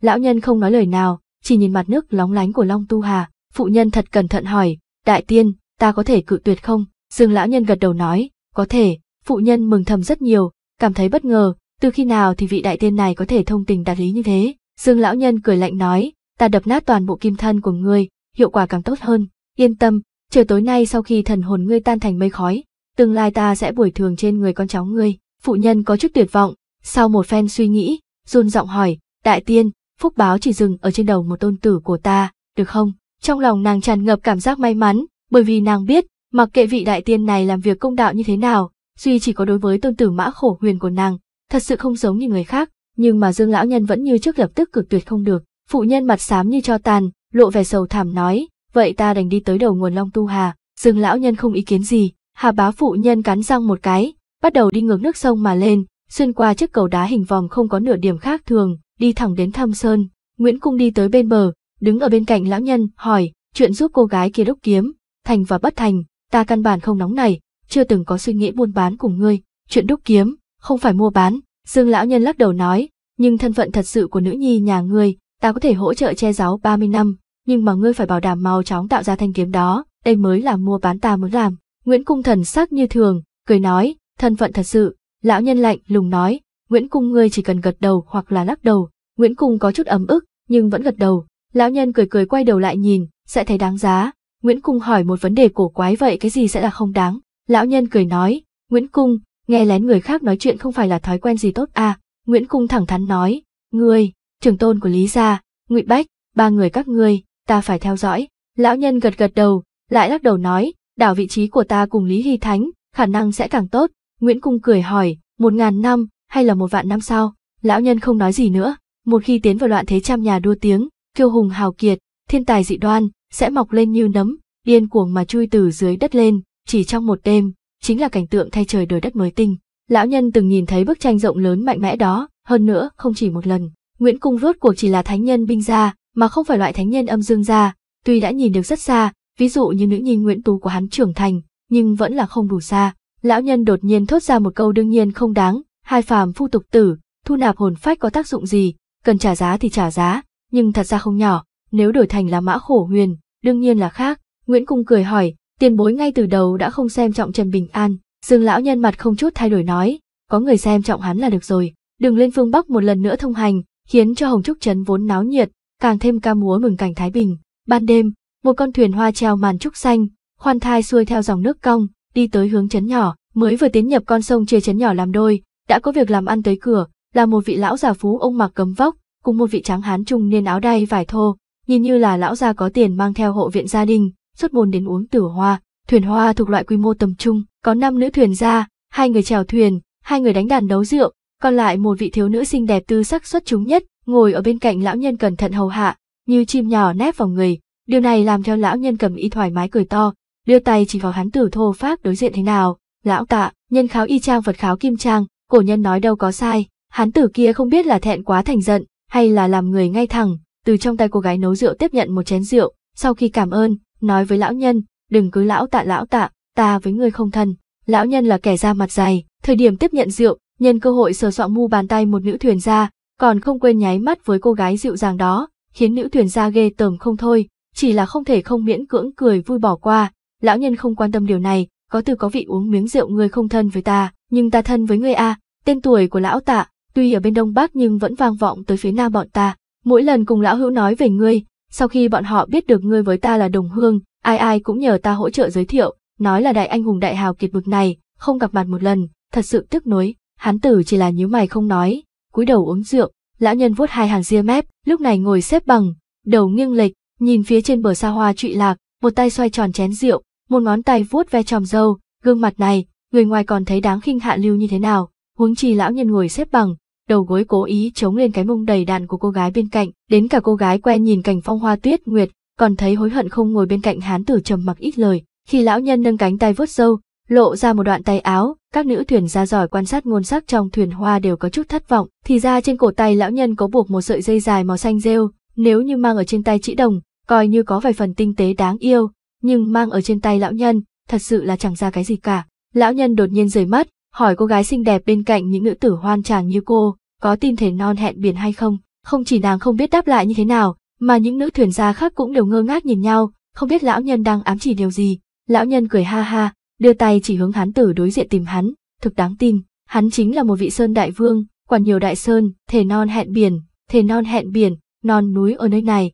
Lão nhân không nói lời nào, chỉ nhìn mặt nước lóng lánh của Long Tu Hà, phụ nhân thật cẩn thận hỏi, đại tiên, ta có thể cự tuyệt không? Dương lão nhân gật đầu nói, có thể, phụ nhân mừng thầm rất nhiều, cảm thấy bất ngờ, từ khi nào thì vị đại tiên này có thể thông tình đạt lý như thế, Dương lão nhân cười lạnh nói, ta đập nát toàn bộ kim thân của ngươi, hiệu quả càng tốt hơn, yên tâm, chờ tối nay sau khi thần hồn ngươi tan thành mây khói, tương lai ta sẽ bồi thường trên người con cháu ngươi. Phụ nhân có chút tuyệt vọng, sau một phen suy nghĩ, run giọng hỏi, đại tiên, phúc báo chỉ dừng ở trên đầu một tôn tử của ta, được không? Trong lòng nàng tràn ngập cảm giác may mắn, bởi vì nàng biết, mặc kệ vị đại tiên này làm việc công đạo như thế nào, duy chỉ có đối với tôn tử mã khổ huyền của nàng, thật sự không giống như người khác, nhưng mà Dương lão nhân vẫn như trước lập tức cực tuyệt không được. Phụ nhân mặt xám như cho tàn, lộ vẻ sầu thảm nói, vậy ta đành đi tới đầu nguồn Long Tu Hà. Dương lão nhân không ý kiến gì, Hà bá phụ nhân cắn răng một cái, bắt đầu đi ngược nước sông mà lên, xuyên qua chiếc cầu đá hình vòng không có nửa điểm khác thường, đi thẳng đến thâm sơn. Nguyễn Cung đi tới bên bờ, đứng ở bên cạnh lão nhân, hỏi, chuyện giúp cô gái kia đúc kiếm, thành và bất thành, ta căn bản không nóng này, chưa từng có suy nghĩ buôn bán cùng ngươi, chuyện đúc kiếm, không phải mua bán, Dương lão nhân lắc đầu nói, nhưng thân phận thật sự của nữ nhi nhà ngươi, ta có thể hỗ trợ che giấu 30 năm, nhưng mà ngươi phải bảo đảm mau chóng tạo ra thanh kiếm đó, đây mới là mua bán ta muốn làm. Nguyễn Cung thần sắc như thường, cười nói, thân phận thật sự, lão nhân lạnh lùng nói, Nguyễn Cung ngươi chỉ cần gật đầu hoặc là lắc đầu, Nguyễn Cung có chút ấm ức, nhưng vẫn gật đầu, lão nhân cười cười quay đầu lại nhìn, sẽ thấy đáng giá. Nguyễn Cung hỏi một vấn đề cổ quái vậy cái gì sẽ là không đáng, lão nhân cười nói, Nguyễn Cung, nghe lén người khác nói chuyện không phải là thói quen gì tốt à, Nguyễn Cung thẳng thắn nói, ngươi, trưởng tôn của Lý Gia, Ngụy Bách, ba người các ngươi, ta phải theo dõi, lão nhân gật gật đầu, lại lắc đầu nói, đảo vị trí của ta cùng Lý Hy Thánh, khả năng sẽ càng tốt, Nguyễn Cung cười hỏi, một ngàn năm, hay là một vạn năm sau, lão nhân không nói gì nữa, một khi tiến vào loạn thế trăm nhà đua tiếng, kiêu hùng hào kiệt, thiên tài dị đoan, sẽ mọc lên như nấm, điên cuồng mà chui từ dưới đất lên, chỉ trong một đêm, chính là cảnh tượng thay trời đổi đất mới tinh. Lão nhân từng nhìn thấy bức tranh rộng lớn mạnh mẽ đó, hơn nữa không chỉ một lần. Nguyễn Cung rốt cuộc chỉ là thánh nhân binh gia, mà không phải loại thánh nhân âm dương gia, tuy đã nhìn được rất xa, ví dụ như nữ nhìn Nguyễn Tú của hắn trưởng thành, nhưng vẫn là không đủ xa. Lão nhân đột nhiên thốt ra một câu đương nhiên không đáng, hai phàm phu tục tử, thu nạp hồn phách có tác dụng gì, cần trả giá thì trả giá, nhưng thật ra không nhỏ, nếu đổi thành là mã khổ huyền, đương nhiên là khác. Nguyễn Cung cười hỏi, tiền bối ngay từ đầu đã không xem trọng Trần Bình An, Dương lão nhân mặt không chút thay đổi nói, có người xem trọng hắn là được rồi, đừng lên phương Bắc một lần nữa thông hành, khiến cho Hồng Trúc Trấn vốn náo nhiệt, càng thêm ca múa mừng cảnh Thái Bình. Ban đêm, một con thuyền hoa treo màn trúc xanh, khoan thai xuôi theo dòng nước cong, đi tới hướng trấn nhỏ, mới vừa tiến nhập con sông chia trấn nhỏ làm đôi, đã có việc làm ăn tới cửa, là một vị lão già phú ông mặc cấm vóc, cùng một vị tráng hán trung niên áo đay vải thô, nhìn như là lão già có tiền mang theo hộ viện gia đình, xuất môn đến uống tử hoa. Thuyền hoa thuộc loại quy mô tầm trung, có năm nữ thuyền gia, hai người chèo thuyền, hai người đánh đàn đấu rượu, còn lại một vị thiếu nữ xinh đẹp tư sắc xuất chúng nhất, ngồi ở bên cạnh lão nhân cẩn thận hầu hạ, như chim nhỏ nép vào người. Điều này làm cho lão nhân cầm y thoải mái cười to, đưa tay chỉ vào hắn tử thô phát đối diện thế nào. Lão tạ, nhân kháo y trang vật kháo kim trang, cổ nhân nói đâu có sai, hắn tử kia không biết là thẹn quá thành giận, hay là làm người ngay thẳng, từ trong tay cô gái nấu rượu tiếp nhận một chén rượu, sau khi cảm ơn, nói với lão nhân, đừng cứ lão tạ lão tạ, ta với ngươi không thân. Lão nhân là kẻ da mặt dày, thời điểm tiếp nhận rượu, nhân cơ hội sờ soạn mu bàn tay một nữ thuyền gia, còn không quên nháy mắt với cô gái dịu dàng đó, khiến nữ thuyền gia ghê tởm không thôi, chỉ là không thể không miễn cưỡng cười vui bỏ qua. Lão nhân không quan tâm điều này, có từ có vị uống miếng rượu người không thân với ta, nhưng ta thân với ngươi a. Tên tuổi của lão tạ, tuy ở bên Đông Bắc nhưng vẫn vang vọng tới phía Nam bọn ta. Mỗi lần cùng lão hữu nói về ngươi, sau khi bọn họ biết được ngươi với ta là đồng hương, ai ai cũng nhờ ta hỗ trợ giới thiệu, nói là đại anh hùng đại hào kiệt bực này, không gặp mặt một lần, thật sự tức nối, hán tử chỉ là nhíu mày không nói, cúi đầu uống rượu, lão nhân vuốt hai hàng ria mép, lúc này ngồi xếp bằng, đầu nghiêng lệch, nhìn phía trên bờ xa hoa trụy lạc, một tay xoay tròn chén rượu, một ngón tay vuốt ve tròm râu, gương mặt này, người ngoài còn thấy đáng khinh hạ lưu như thế nào, huống chi lão nhân ngồi xếp bằng, đầu gối cố ý chống lên cái mông đầy đạn của cô gái bên cạnh, đến cả cô gái quen nhìn cảnh phong hoa tuyết nguyệt, còn thấy hối hận không ngồi bên cạnh hán tử trầm mặc ít lời. Khi lão nhân nâng cánh tay vuốt sâu, lộ ra một đoạn tay áo, các nữ thuyền gia giỏi quan sát ngôn sắc trong thuyền hoa đều có chút thất vọng. Thì ra trên cổ tay lão nhân có buộc một sợi dây dài màu xanh rêu, nếu như mang ở trên tay chỉ đồng, coi như có vài phần tinh tế đáng yêu, nhưng mang ở trên tay lão nhân, thật sự là chẳng ra cái gì cả. Lão nhân đột nhiên rời mắt, hỏi cô gái xinh đẹp bên cạnh những nữ tử hoan tràng như cô, có tin thể non hẹn biển hay không. Không chỉ nàng không biết đáp lại như thế nào, mà những nữ thuyền gia khác cũng đều ngơ ngác nhìn nhau, không biết lão nhân đang ám chỉ điều gì. Lão nhân cười ha ha, đưa tay chỉ hướng hán tử đối diện tìm hắn, thực đáng tin, hắn chính là một vị sơn đại vương, quản nhiều đại sơn, thể non hẹn biển, thể non hẹn biển, non núi ở nơi này.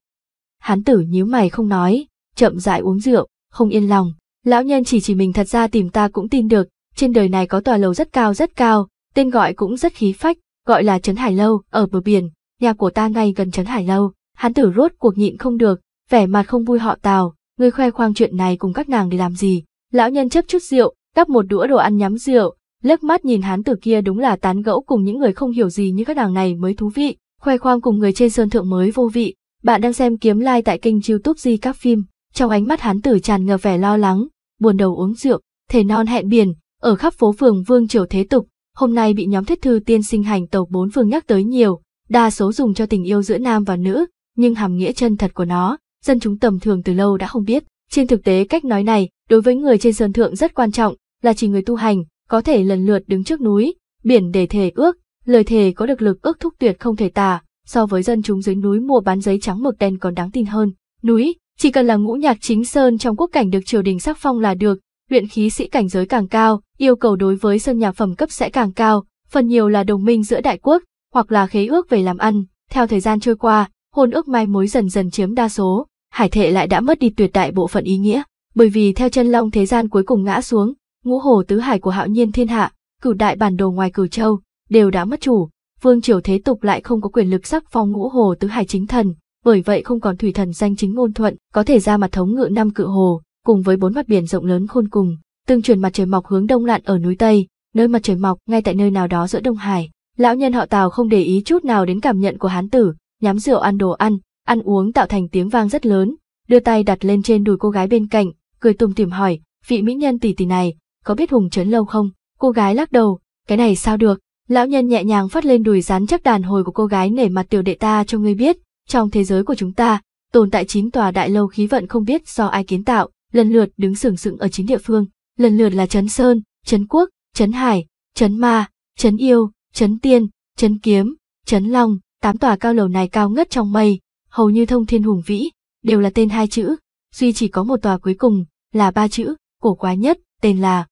Hán tử nhíu mày không nói, chậm rãi uống rượu, không yên lòng. Lão nhân chỉ chỉ mình thật ra tìm ta cũng tin được, trên đời này có tòa lầu rất cao rất cao, tên gọi cũng rất khí phách, gọi là Trấn Hải Lâu, ở bờ biển, nhà của ta ngay gần Trấn Hải Lâu. Hán tử rốt cuộc nhịn không được, vẻ mặt không vui họ tào, người khoe khoang chuyện này cùng các nàng để làm gì. Lão nhân chấp chút rượu, gắp một đũa đồ ăn nhắm rượu, lướt mắt nhìn hán tử kia đúng là tán gẫu cùng những người không hiểu gì như các nàng này mới thú vị, khoe khoang cùng người trên sơn thượng mới vô vị. Bạn đang xem kiếm like tại kênh youtube di các phim, trong ánh mắt hán tử tràn ngập vẻ lo lắng, buồn đầu uống rượu, thể non hẹn biển, ở khắp phố phường Vương Triều Thế Tục, hôm nay bị nhóm thiết thư tiên sinh hành tàu bốn phương nhắc tới nhiều, đa số dùng cho tình yêu giữa nam và nữ, nhưng hàm nghĩa chân thật của nó, dân chúng tầm thường từ lâu đã không biết. Trên thực tế cách nói này, đối với người trên sơn thượng rất quan trọng, là chỉ người tu hành, có thể lần lượt đứng trước núi, biển để thề ước, lời thề có được lực ước thúc tuyệt không thể tả, so với dân chúng dưới núi mua bán giấy trắng mực đen còn đáng tin hơn. Núi, chỉ cần là ngũ nhạc chính sơn trong quốc cảnh được triều đình sắc phong là được, luyện khí sĩ cảnh giới càng cao, yêu cầu đối với sơn nhà phẩm cấp sẽ càng cao, phần nhiều là đồng minh giữa đại quốc, hoặc là khế ước về làm ăn. Theo thời gian trôi qua, hôn ước mai mối dần dần chiếm đa số, hải thệ lại đã mất đi tuyệt đại bộ phận ý nghĩa, bởi vì theo chân long thế gian cuối cùng ngã xuống, ngũ hồ tứ hải của hạo nhiên thiên hạ, cửu đại bản đồ ngoài cửu châu, đều đã mất chủ, vương triều thế tục lại không có quyền lực sắc phong ngũ hồ tứ hải chính thần, bởi vậy không còn thủy thần danh chính ngôn thuận, có thể ra mặt thống ngự năm cự hồ, cùng với bốn mặt biển rộng lớn khôn cùng, từng chuyển mặt trời mọc hướng đông lặn ở núi Tây, nơi mặt trời mọc ngay tại nơi nào đó giữa Đông Hải. Lão nhân họ Tào không để ý chút nào đến cảm nhận của hán tử, nhắm rượu ăn đồ ăn, ăn uống tạo thành tiếng vang rất lớn, đưa tay đặt lên trên đùi cô gái bên cạnh, cười tùng tìm hỏi, vị mỹ nhân tỷ tỷ này, có biết hùng trấn lâu không? Cô gái lắc đầu, cái này sao được? Lão nhân nhẹ nhàng phát lên đùi rắn chắc đàn hồi của cô gái nể mặt tiểu đệ ta cho ngươi biết, trong thế giới của chúng ta, tồn tại chín tòa đại lâu khí vận không biết do ai kiến tạo, lần lượt đứng sừng sững ở chính địa phương, lần lượt là Trấn Sơn, Trấn Quốc, Trấn Hải, Trấn Ma, Trấn Yêu, Trấn Tiên, Trấn Kiếm, Trấn Long, tám tòa cao lầu này cao ngất trong mây, hầu như thông thiên hùng vĩ, đều là tên hai chữ, duy chỉ có một tòa cuối cùng, là ba chữ, cổ quái nhất, tên là.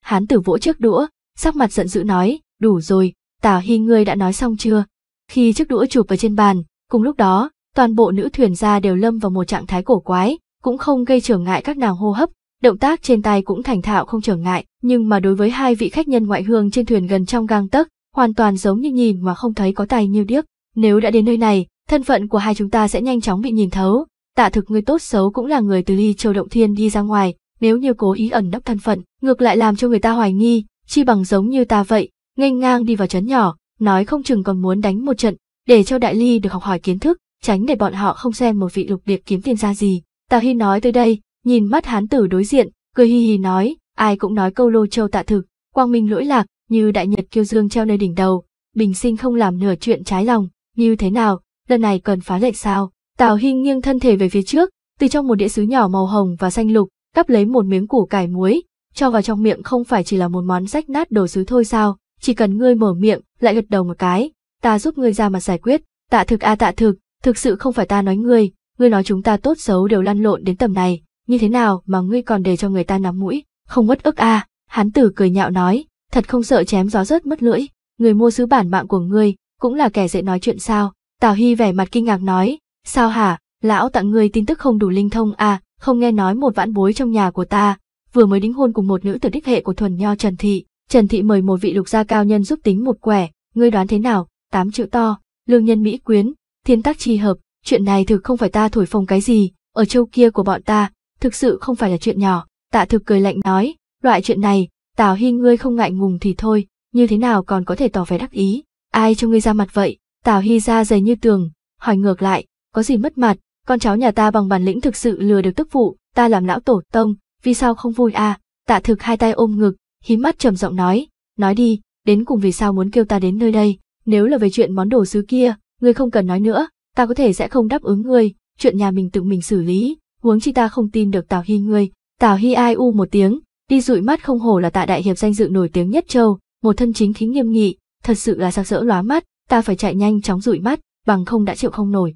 Hán tử vỗ chiếc đũa, sắc mặt giận dữ nói, đủ rồi, tả hy ngươi đã nói xong chưa? Khi chiếc đũa chụp vào trên bàn, cùng lúc đó, toàn bộ nữ thuyền gia đều lâm vào một trạng thái cổ quái, cũng không gây trở ngại các nàng hô hấp, động tác trên tay cũng thành thạo không trở ngại, nhưng mà đối với hai vị khách nhân ngoại hương trên thuyền gần trong gang tấc, hoàn toàn giống như nhìn mà không thấy có tài nhiêu điếc. Nếu đã đến nơi này, thân phận của hai chúng ta sẽ nhanh chóng bị nhìn thấu. Tạ thực người tốt xấu cũng là người từ ly châu động thiên đi ra ngoài, nếu như cố ý ẩn nấp thân phận, ngược lại làm cho người ta hoài nghi, chi bằng giống như ta vậy, nghênh ngang đi vào trấn nhỏ, nói không chừng còn muốn đánh một trận, để cho đại ly được học hỏi kiến thức, tránh để bọn họ không xem một vị lục điệp kiếm tiền ra gì. Tạ Hi nói tới đây, nhìn mắt hán tử đối diện, cười hi hi nói, ai cũng nói câu lô châu tạ thực, quang minh lỗi lạc, như đại nhật kiêu dương treo nơi đỉnh đầu, bình sinh không làm nửa chuyện trái lòng, như thế nào, lần này cần phá lệ sao? Tào Hi nghiêng thân thể về phía trước, từ trong một đĩa sứ nhỏ màu hồng và xanh lục, cắp lấy một miếng củ cải muối, cho vào trong miệng không phải chỉ là một món rách nát đồ sứ thôi sao, chỉ cần ngươi mở miệng, lại gật đầu một cái, ta giúp ngươi ra mà giải quyết, tạ thực a à tạ thực, thực sự không phải ta nói ngươi, ngươi nói chúng ta tốt xấu đều lăn lộn đến tầm này, như thế nào mà ngươi còn để cho người ta nắm mũi, không uất ức à, hán tử cười nhạo nói, thật không sợ chém gió rớt mất lưỡi, người mua sứ bản mạng của ngươi, cũng là kẻ dễ nói chuyện sao, Tào Hy vẻ mặt kinh ngạc nói, sao hả, lão tặng ngươi tin tức không đủ linh thông à, không nghe nói một vãn bối trong nhà của ta, vừa mới đính hôn cùng một nữ tử đích hệ của thuần nho Trần Thị, Trần Thị mời một vị lục gia cao nhân giúp tính một quẻ, ngươi đoán thế nào, tám chữ to, lương nhân mỹ quyến, thiên tác chi hợp, chuyện này thực không phải ta thổi phồng cái gì, ở châu kia của bọn ta, thực sự không phải là chuyện nhỏ. Tạ thực cười lạnh nói, loại chuyện này, Tào Hinh ngươi không ngại ngùng thì thôi, như thế nào còn có thể tỏ vẻ đắc ý, ai cho ngươi ra mặt vậy, Tào Hy ra dày như tường, hỏi ngược lại, có gì mất mặt, con cháu nhà ta bằng bản lĩnh thực sự lừa được tức phụ, ta làm lão tổ tông, vì sao không vui à, tạ thực hai tay ôm ngực, hí mắt trầm giọng nói, nói đi, đến cùng vì sao muốn kêu ta đến nơi đây, nếu là về chuyện món đồ xứ kia, ngươi không cần nói nữa, ta có thể sẽ không đáp ứng ngươi, chuyện nhà mình tự mình xử lý, huống chi ta không tin được Tào Hi ngươi. Tào Hi ai u một tiếng, đi dụi mắt không hổ là tạ đại hiệp danh dự nổi tiếng nhất châu, một thân chính khí nghiêm nghị, thật sự là sắc sỡ lóa mắt, ta phải chạy nhanh chóng dụi mắt, bằng không đã chịu không nổi.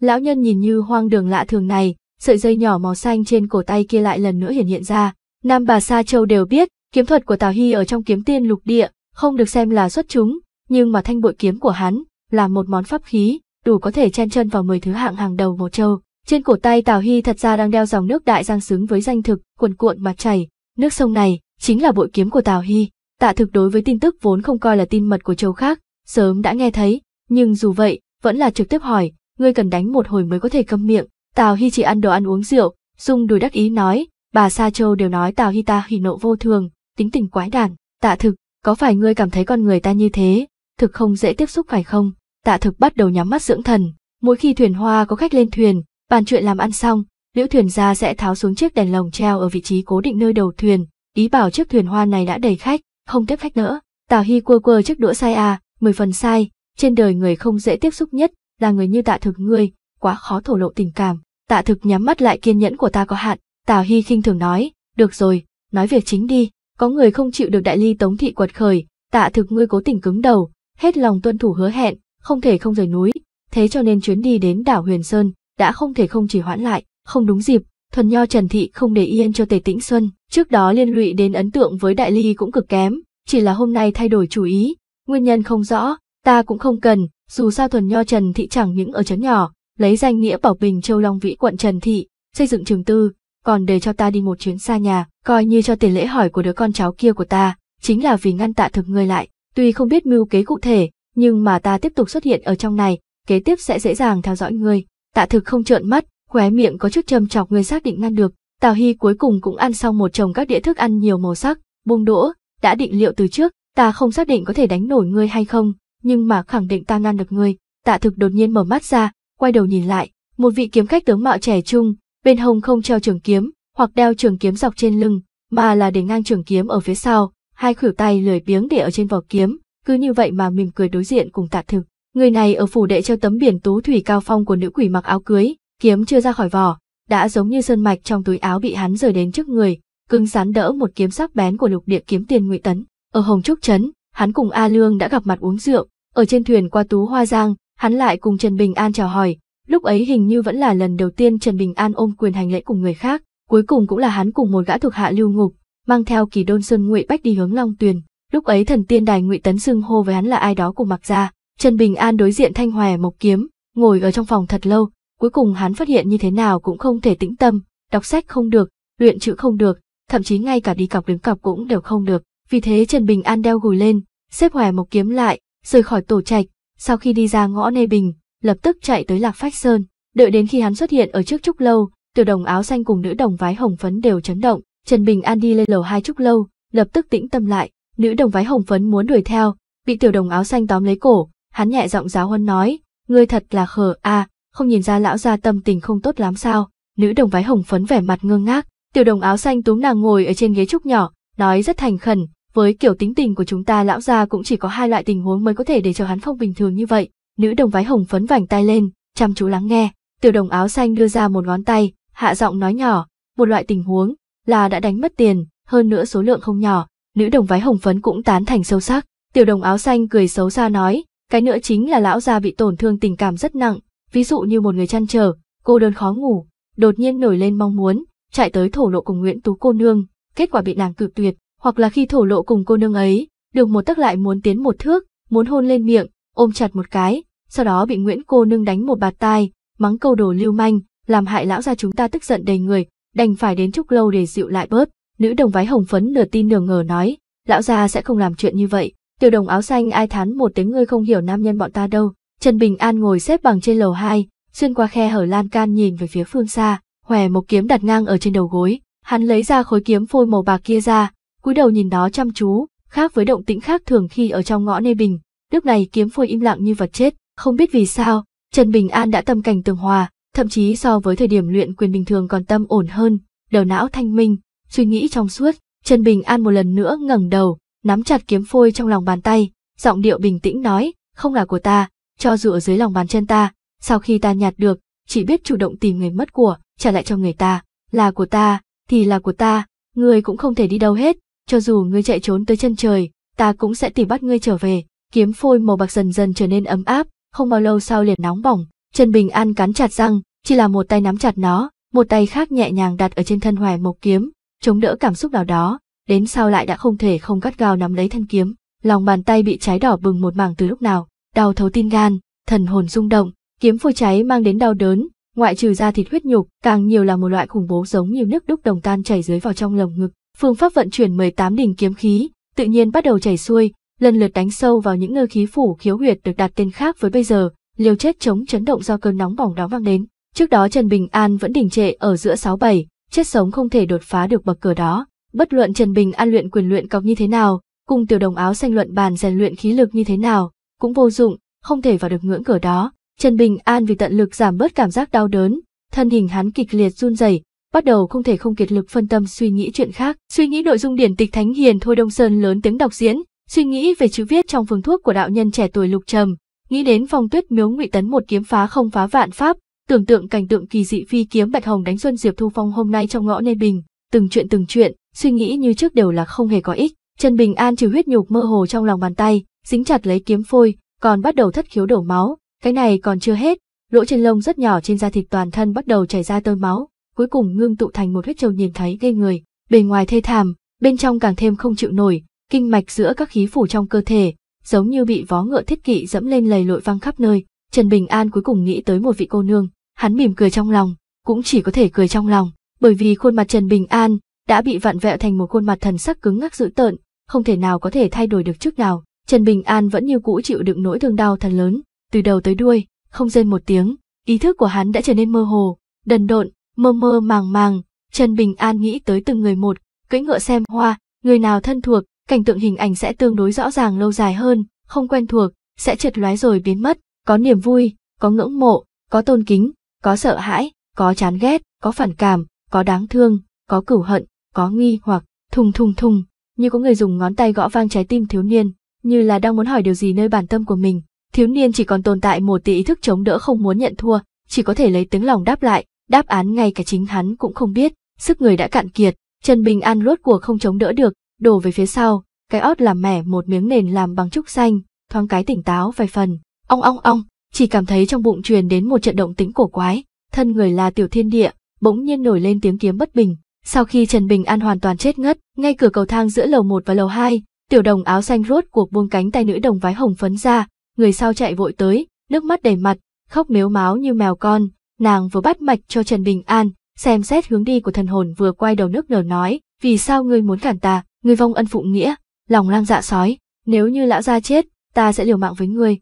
Lão nhân nhìn như hoang đường lạ thường này, sợi dây nhỏ màu xanh trên cổ tay kia lại lần nữa hiện hiện ra. Nam bà Sa Châu đều biết, kiếm thuật của Tào Hi ở trong kiếm tiên lục địa, không được xem là xuất chúng, nhưng mà thanh bội kiếm của hắn, là một món pháp khí, đủ có thể chen chân vào 10 thứ hạng hàng đầu một châu. Trên cổ tay Tào Hy thật ra đang đeo dòng nước đại giang xứng với danh thực, cuồn cuộn mà chảy. Nước sông này chính là bội kiếm của Tào Hy. Tạ thực đối với tin tức vốn không coi là tin mật của châu khác, sớm đã nghe thấy, nhưng dù vậy, vẫn là trực tiếp hỏi, ngươi cần đánh một hồi mới có thể câm miệng. Tào Hy chỉ ăn đồ ăn uống rượu, dung đùi đắc ý nói, bà Sa Châu đều nói Tào Hy ta hỉ nộ vô thường, tính tình quái đản. Tạ thực, có phải ngươi cảm thấy con người ta như thế, thực không dễ tiếp xúc phải không? tạ thực bắt đầu nhắm mắt dưỡng thần mỗi khi thuyền hoa có khách lên thuyền bàn chuyện làm ăn xong liễu thuyền gia sẽ tháo xuống chiếc đèn lồng treo ở vị trí cố định nơi đầu thuyền ý bảo chiếc thuyền hoa này đã đầy khách không tiếp khách nữa tào hy quơ quơ chiếc đũa sai à mười phần sai trên đời người không dễ tiếp xúc nhất là người như tạ thực ngươi quá khó thổ lộ tình cảm tạ thực nhắm mắt lại kiên nhẫn của ta có hạn tào hy khinh thường nói được rồi nói việc chính đi có người không chịu được đại ly tống thị quật khởi tạ thực ngươi cố tình cứng đầu hết lòng tuân thủ hứa hẹn không thể không rời núi, thế cho nên chuyến đi đến đảo Huyền Sơn đã không thể không trì hoãn lại, không đúng dịp, thuần nho Trần Thị không để yên cho Tề Tĩnh Xuân, trước đó liên lụy đến ấn tượng với Đại Ly cũng cực kém, chỉ là hôm nay thay đổi chủ ý, nguyên nhân không rõ, ta cũng không cần, dù sao thuần nho Trần Thị chẳng những ở chấn nhỏ, lấy danh nghĩa Bảo Bình Châu Long Vĩ quận Trần Thị, xây dựng trường tư, còn để cho ta đi một chuyến xa nhà, coi như cho tiền lễ hỏi của đứa con cháu kia của ta, chính là vì ngăn tạ thực người lại, tuy không biết mưu kế cụ thể, nhưng mà ta tiếp tục xuất hiện ở trong này, kế tiếp sẽ dễ dàng theo dõi ngươi. Tạ thực không trợn mắt, khóe miệng có chút châm chọc ngươi xác định ngăn được. Tào Hy cuối cùng cũng ăn xong một chồng các đĩa thức ăn nhiều màu sắc, buông đũa, đã định liệu từ trước, ta không xác định có thể đánh nổi ngươi hay không, nhưng mà khẳng định ta ngăn được ngươi. Tạ thực đột nhiên mở mắt ra, quay đầu nhìn lại, một vị kiếm khách tướng mạo trẻ trung, bên hông không treo trường kiếm, hoặc đeo trường kiếm dọc trên lưng, mà là để ngang trường kiếm ở phía sau, hai khuỷu tay lười biếng để ở trên vỏ kiếm, cứ như vậy mà mỉm cười đối diện cùng tạ thực. Người này ở phủ đệ treo tấm biển tú thủy cao phong của nữ quỷ mặc áo cưới, kiếm chưa ra khỏi vỏ, đã giống như sơn mạch trong túi áo bị hắn rời đến trước người, cứng rắn đỡ một kiếm sắc bén của lục địa kiếm tiền ngụy tấn. Ở Hồng Trúc Trấn, hắn cùng A Lương đã gặp mặt uống rượu, ở trên thuyền qua Tú Hoa Giang, hắn lại cùng Trần Bình An chào hỏi, lúc ấy hình như vẫn là lần đầu tiên Trần Bình An ôm quyền hành lễ cùng người khác, cuối cùng cũng là hắn cùng một gã thuộc hạ lưu ngục, mang theo kỳ đôn sơn ngụy bách đi hướng Long Tuyền. Lúc ấy thần tiên đài Ngụy Tấn xưng hô với hắn là ai đó của Mặc gia, Trần Bình An đối diện Thanh Hòe Mộc Kiếm, ngồi ở trong phòng thật lâu, cuối cùng hắn phát hiện như thế nào cũng không thể tĩnh tâm, đọc sách không được, luyện chữ không được, thậm chí ngay cả đi cọc đứng cọc cũng đều không được, vì thế Trần Bình An đeo gùi lên, xếp Hòe Mộc Kiếm lại, rời khỏi tổ trạch, sau khi đi ra ngõ Nê Bình, lập tức chạy tới Lạc Phách Sơn, đợi đến khi hắn xuất hiện ở trước trúc lâu, tiểu đồng áo xanh cùng nữ đồng vái hồng phấn đều chấn động, Trần Bình An đi lên lầu hai trúc lâu, lập tức tĩnh tâm lại, nữ đồng váy hồng phấn muốn đuổi theo, bị tiểu đồng áo xanh tóm lấy cổ, hắn nhẹ giọng giáo huấn nói, ngươi thật là khờ a, không nhìn ra lão gia tâm tình không tốt lắm sao? Nữ đồng váy hồng phấn vẻ mặt ngơ ngác, tiểu đồng áo xanh túm nàng ngồi ở trên ghế trúc nhỏ, nói rất thành khẩn, với kiểu tính tình của chúng ta lão gia cũng chỉ có hai loại tình huống mới có thể để cho hắn phong bình thường như vậy. Nữ đồng váy hồng phấn vảnh tay lên, chăm chú lắng nghe, tiểu đồng áo xanh đưa ra một ngón tay, hạ giọng nói nhỏ, một loại tình huống là đã đánh mất tiền, hơn nữa số lượng không nhỏ, nữ đồng váy hồng phấn cũng tán thành sâu sắc. Tiểu đồng áo xanh cười xấu xa nói, cái nữa chính là lão gia bị tổn thương tình cảm rất nặng, ví dụ như một người chăn trở, cô đơn khó ngủ, đột nhiên nổi lên mong muốn, chạy tới thổ lộ cùng Nguyễn Tú cô nương, kết quả bị nàng cự tuyệt, hoặc là khi thổ lộ cùng cô nương ấy, được một tấc lại muốn tiến một thước, muốn hôn lên miệng, ôm chặt một cái, sau đó bị Nguyễn cô nương đánh một bạt tai, mắng câu đồ lưu manh, làm hại lão gia chúng ta tức giận đầy người, đành phải đến chúc lâu để dịu lại bớt. Nữ đồng váy hồng phấn nửa tin nửa ngờ nói, lão gia sẽ không làm chuyện như vậy. Tiểu đồng áo xanh ai thán một tiếng ngươi không hiểu nam nhân bọn ta đâu. Trần Bình An ngồi xếp bằng trên lầu hai xuyên qua khe hở lan can nhìn về phía phương xa, hòe một kiếm đặt ngang ở trên đầu gối. Hắn lấy ra khối kiếm phôi màu bạc kia ra, cúi đầu nhìn nó chăm chú, khác với động tĩnh khác thường khi ở trong ngõ nê bình. Lúc này kiếm phôi im lặng như vật chết, không biết vì sao, Trần Bình An đã tâm cảnh tường hòa, thậm chí so với thời điểm luyện quyền bình thường còn tâm ổn hơn, đầu não thanh minh, suy nghĩ trong suốt, Trần Bình An một lần nữa ngẩng đầu, nắm chặt kiếm phôi trong lòng bàn tay, giọng điệu bình tĩnh nói, không là của ta, cho dù ở dưới lòng bàn chân ta, sau khi ta nhặt được, chỉ biết chủ động tìm người mất của, trả lại cho người ta, là của ta, thì là của ta, ngươi cũng không thể đi đâu hết, cho dù ngươi chạy trốn tới chân trời, ta cũng sẽ tìm bắt ngươi trở về, kiếm phôi màu bạc dần dần trở nên ấm áp, không bao lâu sau liền nóng bỏng, Trần Bình An cắn chặt răng, chỉ là một tay nắm chặt nó, một tay khác nhẹ nhàng đặt ở trên thân hoài mộc kiếm, chống đỡ cảm xúc nào đó, đến sau lại đã không thể không gắt gao nắm lấy thân kiếm, lòng bàn tay bị cháy đỏ bừng một mảng từ lúc nào, đau thấu tin gan, thần hồn rung động, kiếm phôi cháy mang đến đau đớn, ngoại trừ da thịt huyết nhục, càng nhiều là một loại khủng bố giống như nước đúc đồng tan chảy dưới vào trong lồng ngực. Phương pháp vận chuyển 18 đỉnh kiếm khí, tự nhiên bắt đầu chảy xuôi, lần lượt đánh sâu vào những nơi khí phủ khiếu huyệt được đặt tên khác với bây giờ, liều chết chống chấn động do cơn nóng bỏng đó vang đến. Trước đó Trần Bình An vẫn đình trệ ở giữa sáu bảy chết sống không thể đột phá được bậc cửa đó. Bất luận Trần Bình An luyện quyền luyện cọc như thế nào, cùng tiểu đồng áo xanh luận bàn rèn luyện khí lực như thế nào, cũng vô dụng, không thể vào được ngưỡng cửa đó. Trần Bình An vì tận lực giảm bớt cảm giác đau đớn, thân hình hắn kịch liệt run rẩy, bắt đầu không thể không kiệt lực phân tâm suy nghĩ chuyện khác, suy nghĩ nội dung điển tịch Thánh Hiền Thôi Đông Sơn lớn tiếng đọc diễn, suy nghĩ về chữ viết trong phương thuốc của đạo nhân trẻ tuổi Lục Trầm, nghĩ đến phong tuyết miếu ngụy tấn một kiếm phá không phá vạn pháp, Tưởng tượng cảnh tượng kỳ dị phi kiếm Bạch Hồng đánh Xuân Diệp Thu Phong hôm nay trong ngõ Nên Bình, từng chuyện từng chuyện, suy nghĩ như trước đều là không hề có ích. chân Bình An trừ huyết nhục mơ hồ trong lòng bàn tay, dính chặt lấy kiếm phôi, còn bắt đầu thất khiếu đổ máu. Cái này còn chưa hết, lỗ trên lông rất nhỏ trên da thịt toàn thân bắt đầu chảy ra tơ máu, cuối cùng ngưng tụ thành một huyết trâu nhìn thấy gây người, bề ngoài thê thảm, bên trong càng thêm không chịu nổi, kinh mạch giữa các khí phủ trong cơ thể, giống như bị vó ngựa thiết kỵ dẫm lên lầy lội văng khắp nơi. Trần Bình An cuối cùng nghĩ tới một vị cô nương, hắn mỉm cười trong lòng, cũng chỉ có thể cười trong lòng, bởi vì khuôn mặt Trần Bình An đã bị vặn vẹo thành một khuôn mặt thần sắc cứng ngắc dữ tợn, không thể nào có thể thay đổi được trước nào. Trần Bình An vẫn như cũ chịu đựng nỗi thương đau thần lớn, từ đầu tới đuôi, không rên một tiếng, ý thức của hắn đã trở nên mơ hồ, đần độn, mơ mơ màng màng, Trần Bình An nghĩ tới từng người một, cưỡi ngựa xem hoa, người nào thân thuộc, cảnh tượng hình ảnh sẽ tương đối rõ ràng lâu dài hơn, không quen thuộc, sẽ chợt lóe rồi biến mất, có niềm vui, có ngưỡng mộ, có tôn kính, có sợ hãi, có chán ghét, có phản cảm, có đáng thương, có cửu hận, có nghi hoặc thùng thùng thùng, như có người dùng ngón tay gõ vang trái tim thiếu niên, như là đang muốn hỏi điều gì nơi bản tâm của mình. Thiếu niên chỉ còn tồn tại một tí ý thức chống đỡ không muốn nhận thua, chỉ có thể lấy tiếng lòng đáp lại, đáp án ngay cả chính hắn cũng không biết, sức người đã cạn kiệt, chân Bình An rốt của không chống đỡ được, đổ về phía sau, cái ót làm mẻ một miếng nền làm bằng trúc xanh, thoáng cái tỉnh táo vài phần, ong ong ong, chỉ cảm thấy trong bụng truyền đến một trận động tĩnh cổ quái, thân người là tiểu thiên địa, bỗng nhiên nổi lên tiếng kiếm bất bình. Sau khi Trần Bình An hoàn toàn chết ngất, ngay cửa cầu thang giữa lầu 1 và lầu 2, tiểu đồng áo xanh rốt cuộc buông cánh tay nữ đồng vái hồng phấn ra, người sau chạy vội tới, nước mắt đầy mặt, khóc mếu máo như mèo con, nàng vừa bắt mạch cho Trần Bình An, xem xét hướng đi của thần hồn vừa quay đầu nước nở nói, vì sao ngươi muốn cản ta, ngươi vong ân phụ nghĩa, lòng lang dạ sói, nếu như lão gia chết, ta sẽ liều mạng với ngươi,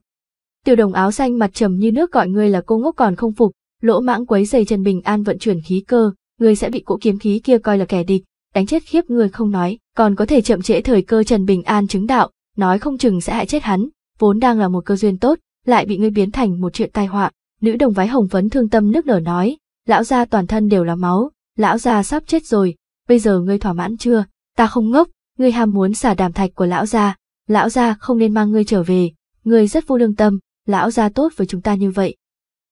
Tiểu đồng áo xanh mặt trầm như nước gọi ngươi là cô ngốc còn không phục, lỗ mãng quấy giày Trần Bình An vận chuyển khí cơ, ngươi sẽ bị cỗ kiếm khí kia coi là kẻ địch, đánh chết khiếp ngươi không nói, còn có thể chậm trễ thời cơ Trần Bình An chứng đạo, nói không chừng sẽ hại chết hắn, vốn đang là một cơ duyên tốt, lại bị ngươi biến thành một chuyện tai họa. Nữ đồng váy hồng vấn thương tâm nước nở nói, lão gia toàn thân đều là máu, lão gia sắp chết rồi, bây giờ ngươi thỏa mãn chưa? Ta không ngốc, ngươi ham muốn xả đàm thạch của lão gia, lão gia không nên mang ngươi trở về, ngươi rất vô lương tâm, lão ra tốt với chúng ta như vậy.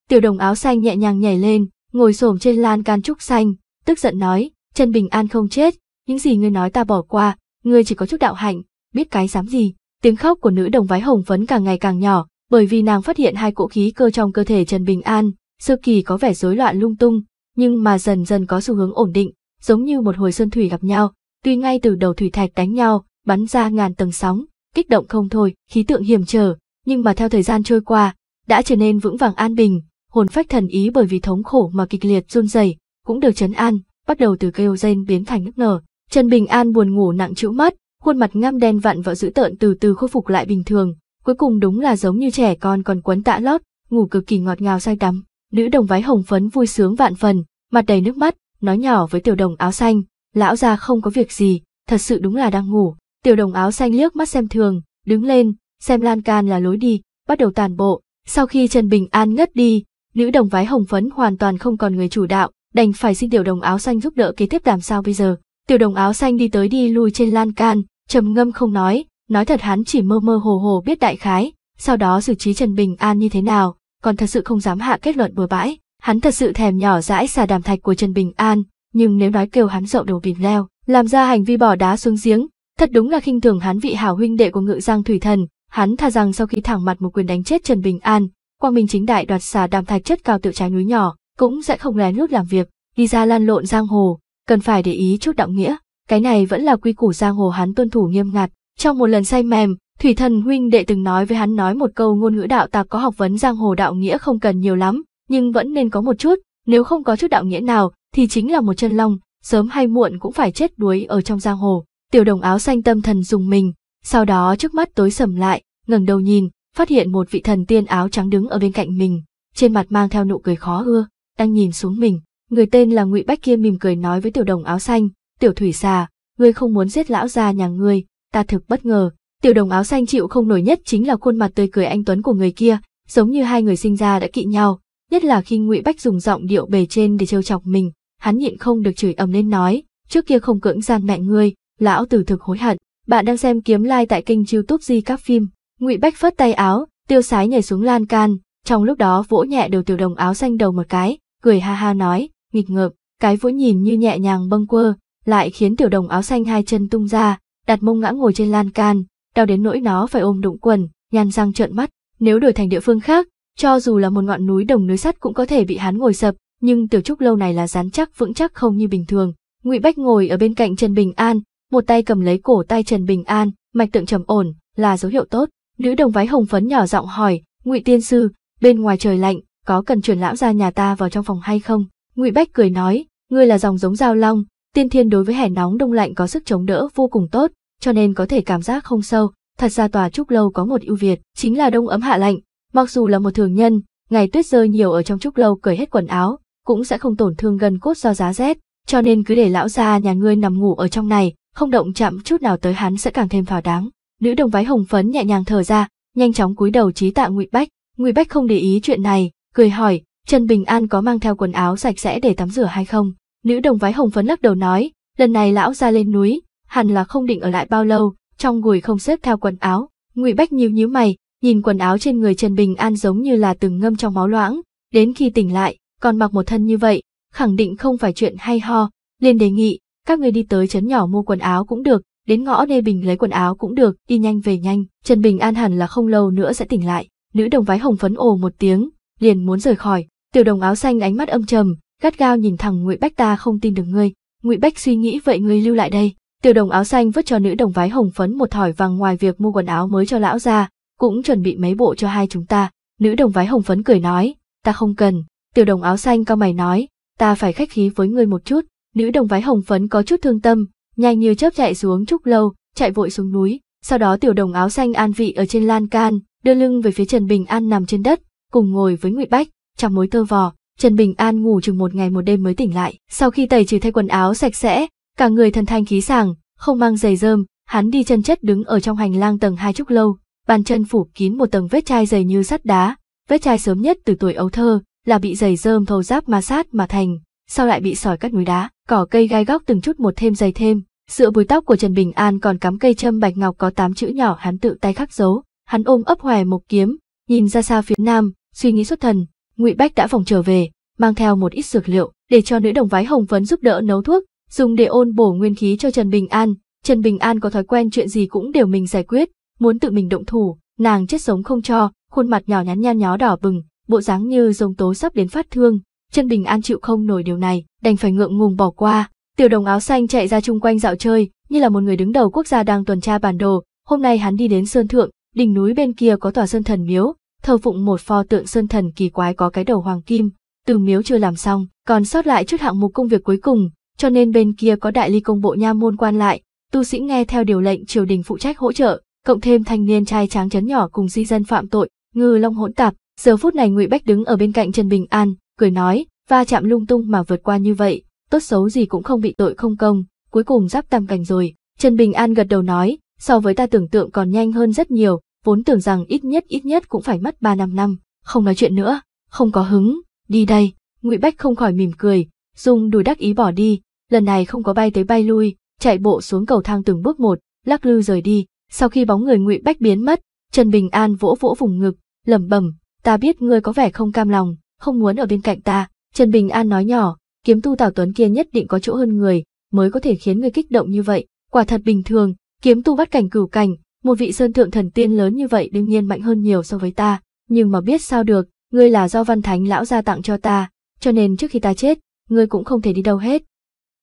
Tiểu đồng áo xanh nhẹ nhàng nhảy lên, ngồi xổm trên lan can trúc xanh, tức giận nói, Trần Bình An không chết, những gì ngươi nói ta bỏ qua, ngươi chỉ có chút đạo hạnh, biết cái dám gì. Tiếng khóc của nữ đồng váy hồng phấn càng ngày càng nhỏ, bởi vì nàng phát hiện hai cỗ khí cơ trong cơ thể Trần Bình An, sơ kỳ có vẻ rối loạn lung tung, nhưng mà dần dần có xu hướng ổn định, giống như một hồi sơn thủy gặp nhau, tuy ngay từ đầu thủy thạch đánh nhau, bắn ra ngàn tầng sóng, kích động không thôi, khí tượng hiểm trở, nhưng mà theo thời gian trôi qua, đã trở nên vững vàng an bình, hồn phách thần ý bởi vì thống khổ mà kịch liệt run rẩy cũng được chấn an, bắt đầu từ kêu rên biến thành nức nở. Trần Bình An buồn ngủ nặng chịu mắt, khuôn mặt ngăm đen vặn vẹo dữ tợn từ từ khôi phục lại bình thường, cuối cùng đúng là giống như trẻ con còn quấn tạ lót, ngủ cực kỳ ngọt ngào say đắm. Nữ đồng váy hồng phấn vui sướng vạn phần, mặt đầy nước mắt, nói nhỏ với tiểu đồng áo xanh, lão gia không có việc gì, thật sự đúng là đang ngủ. Tiểu đồng áo xanh liếc mắt xem thường, đứng lên, xem lan can là lối đi, bắt đầu tàn bộ. Sau khi Trần Bình An ngất đi, nữ đồng vái hồng phấn hoàn toàn không còn người chủ đạo, đành phải xin tiểu đồng áo xanh giúp đỡ kế tiếp làm sao bây giờ. Tiểu đồng áo xanh đi tới đi lui trên lan can, trầm ngâm không nói, nói thật hắn chỉ mơ mơ hồ hồ biết đại khái, sau đó xử trí Trần Bình An như thế nào, còn thật sự không dám hạ kết luận bừa bãi. Hắn thật sự thèm nhỏ dãi xà đàm thạch của Trần Bình An, nhưng nếu nói kêu hắn rộng đầu bìm leo, làm ra hành vi bỏ đá xuống giếng, thật đúng là khinh thường hắn vị hảo huynh đệ của ngự giang thủy thần, hắn tha rằng sau khi thẳng mặt một quyền đánh chết Trần Bình An, Quang Minh chính đại đoạt xà đàm thạch chất cao tự trái núi nhỏ, cũng sẽ không lén lút làm việc, đi ra lan lộn giang hồ, cần phải để ý chút đạo nghĩa, cái này vẫn là quy củ giang hồ hắn tuân thủ nghiêm ngặt. Trong một lần say mềm, Thủy Thần huynh đệ từng nói với hắn nói một câu ngôn ngữ đạo tạc có học vấn giang hồ đạo nghĩa không cần nhiều lắm, nhưng vẫn nên có một chút, nếu không có chút đạo nghĩa nào thì chính là một chân long, sớm hay muộn cũng phải chết đuối ở trong giang hồ. Tiểu đồng áo xanh tâm thần dùng mình, sau đó trước mắt tối sầm lại, ngẩng đầu nhìn, phát hiện một vị thần tiên áo trắng đứng ở bên cạnh mình, trên mặt mang theo nụ cười khó ưa, đang nhìn xuống mình. Người tên là Ngụy Bách kia mỉm cười nói với tiểu đồng áo xanh, "Tiểu thủy xà, ngươi không muốn giết lão già nhà ngươi, ta thực bất ngờ." Tiểu đồng áo xanh chịu không nổi nhất chính là khuôn mặt tươi cười anh tuấn của người kia, giống như hai người sinh ra đã kỵ nhau, nhất là khi Ngụy Bách dùng giọng điệu bề trên để trêu chọc mình, hắn nhịn không được chửi ầm lên nói, "Trước kia không cưỡng gian mẹ ngươi, lão tử thực hối hận." Bạn đang xem kiếm lai like tại kênh YouTube Di các phim ngụy bách phất tay áo tiêu sái nhảy xuống lan can trong lúc đó vỗ nhẹ đầu tiểu đồng áo xanh đầu một cái cười ha ha nói nghịch ngợm cái vỗ nhìn như nhẹ nhàng bâng quơ lại khiến tiểu đồng áo xanh hai chân tung ra đặt mông ngã ngồi trên lan can đau đến nỗi nó phải ôm đụng quần nhăn răng trợn mắt nếu đổi thành địa phương khác cho dù là một ngọn núi đồng núi sắt cũng có thể bị hắn ngồi sập nhưng tiểu trúc lâu này là rắn chắc vững chắc không như bình thường ngụy bách ngồi ở bên cạnh trần bình an một tay cầm lấy cổ tay trần bình an mạch tượng trầm ổn là dấu hiệu tốt Nữ đồng váy hồng phấn nhỏ giọng hỏi, "Ngụy tiên sư, bên ngoài trời lạnh, có cần chuyển lão gia nhà ta vào trong phòng hay không?" Ngụy Bách cười nói, "Ngươi là dòng giống giao long, tiên thiên đối với hè nóng đông lạnh có sức chống đỡ vô cùng tốt, cho nên có thể cảm giác không sâu, thật ra tòa trúc lâu có một ưu việt, chính là đông ấm hạ lạnh, mặc dù là một thường nhân, ngày tuyết rơi nhiều ở trong trúc lâu cởi hết quần áo, cũng sẽ không tổn thương gần cốt do giá rét, cho nên cứ để lão gia nhà ngươi nằm ngủ ở trong này, không động chạm chút nào tới hắn sẽ càng thêm thỏa đáng nữ đồng váy hồng phấn nhẹ nhàng thở ra nhanh chóng cúi đầu trí tạ ngụy bách ngụy bách không để ý chuyện này cười hỏi trần bình an có mang theo quần áo sạch sẽ để tắm rửa hay không nữ đồng váy hồng phấn lắc đầu nói lần này lão ra lên núi hẳn là không định ở lại bao lâu trong gùi không xếp theo quần áo ngụy bách nhíu nhíu mày nhìn quần áo trên người trần bình an giống như là từng ngâm trong máu loãng đến khi tỉnh lại còn mặc một thân như vậy khẳng định không phải chuyện hay ho liền đề nghị các người đi tới trấn nhỏ mua quần áo cũng được đến ngõ Nê Bình lấy quần áo cũng được, đi nhanh về nhanh, Trần Bình An hẳn là không lâu nữa sẽ tỉnh lại. Nữ đồng vái hồng phấn ồ một tiếng, liền muốn rời khỏi. Tiểu đồng áo xanh ánh mắt âm trầm, gắt gao nhìn thẳng Ngụy Bách ta không tin được ngươi. Ngụy Bách suy nghĩ vậy ngươi lưu lại đây. Tiểu đồng áo xanh vứt cho nữ đồng vái hồng phấn một thỏi vàng ngoài việc mua quần áo mới cho lão ra, cũng chuẩn bị mấy bộ cho hai chúng ta. Nữ đồng vái hồng phấn cười nói, ta không cần. Tiểu đồng áo xanh cao mày nói, ta phải khách khí với ngươi một chút. Nữ đồng vái hồng phấn có chút thương tâm, nhanh như chớp chạy xuống trúc lâu, chạy vội xuống núi, sau đó tiểu đồng áo xanh an vị ở trên lan can, đưa lưng về phía Trần Bình An nằm trên đất, cùng ngồi với Ngụy Bách, trong mối tơ vò, Trần Bình An ngủ chừng một ngày một đêm mới tỉnh lại. Sau khi tẩy trừ thay quần áo sạch sẽ, cả người thần thanh khí sàng, không mang giày rơm, hắn đi chân chất đứng ở trong hành lang tầng hai trúc lâu, bàn chân phủ kín một tầng vết chai dày như sắt đá, vết chai sớm nhất từ tuổi ấu thơ là bị giày rơm thâu giáp ma sát mà thành, sau lại bị sỏi cắt núi đá, cỏ cây gai góc từng chút một thêm dày thêm. Giữa búi tóc của Trần Bình An còn cắm cây châm bạch ngọc có tám chữ nhỏ hắn tự tay khắc dấu. Hắn ôm ấp hòe một kiếm, nhìn ra xa phía nam, suy nghĩ xuất thần. Ngụy Bách đã vòng trở về, mang theo một ít dược liệu để cho nữ đồng vái Hồng Phấn giúp đỡ nấu thuốc, dùng để ôn bổ nguyên khí cho Trần Bình An. Trần Bình An có thói quen chuyện gì cũng đều mình giải quyết, muốn tự mình động thủ, nàng chết sống không cho, khuôn mặt nhỏ nhắn nhăn nhó đỏ bừng, bộ dáng như rồng tố sắp đến phát thương, chân bình an chịu không nổi điều này, đành phải ngượng ngùng bỏ qua. Tiểu đồng áo xanh chạy ra chung quanh dạo chơi, như là một người đứng đầu quốc gia đang tuần tra bản đồ. Hôm nay hắn đi đến sơn thượng, đỉnh núi bên kia có tòa sơn thần miếu, thờ phụng một pho tượng sơn thần kỳ quái có cái đầu hoàng kim. Từ miếu chưa làm xong, còn sót lại chút hạng mục công việc cuối cùng, cho nên bên kia có đại ly công bộ nha môn quan lại, tu sĩ nghe theo điều lệnh triều đình phụ trách hỗ trợ, cộng thêm thanh niên trai tráng chấn nhỏ cùng di dân phạm tội, ngư long hỗn tạp. Giờ phút này Ngụy Bách đứng ở bên cạnh Trần Bình An, cười nói, va chạm lung tung mà vượt qua như vậy, tốt xấu gì cũng không bị tội không công, cuối cùng giáp tam cảnh rồi. Trần Bình An gật đầu nói, so với ta tưởng tượng còn nhanh hơn rất nhiều, vốn tưởng rằng ít nhất ít nhất cũng phải mất 3 năm năm, không nói chuyện nữa, không có hứng, đi đây. Ngụy Bách không khỏi mỉm cười, dùng đùi đắc ý bỏ đi, lần này không có bay tới bay lui, chạy bộ xuống cầu thang từng bước một, lắc lư rời đi. Sau khi bóng người Ngụy Bách biến mất, Trần Bình An vỗ vỗ vùng ngực, lẩm bẩm, ta biết ngươi có vẻ không cam lòng, không muốn ở bên cạnh ta, Trần Bình An nói nhỏ, kiếm tu Tào Tuấn kia nhất định có chỗ hơn người, mới có thể khiến người kích động như vậy, quả thật bình thường, kiếm tu bắt cảnh cửu cảnh, một vị sơn thượng thần tiên lớn như vậy đương nhiên mạnh hơn nhiều so với ta, nhưng mà biết sao được, ngươi là do văn thánh lão gia tặng cho ta, cho nên trước khi ta chết, ngươi cũng không thể đi đâu hết.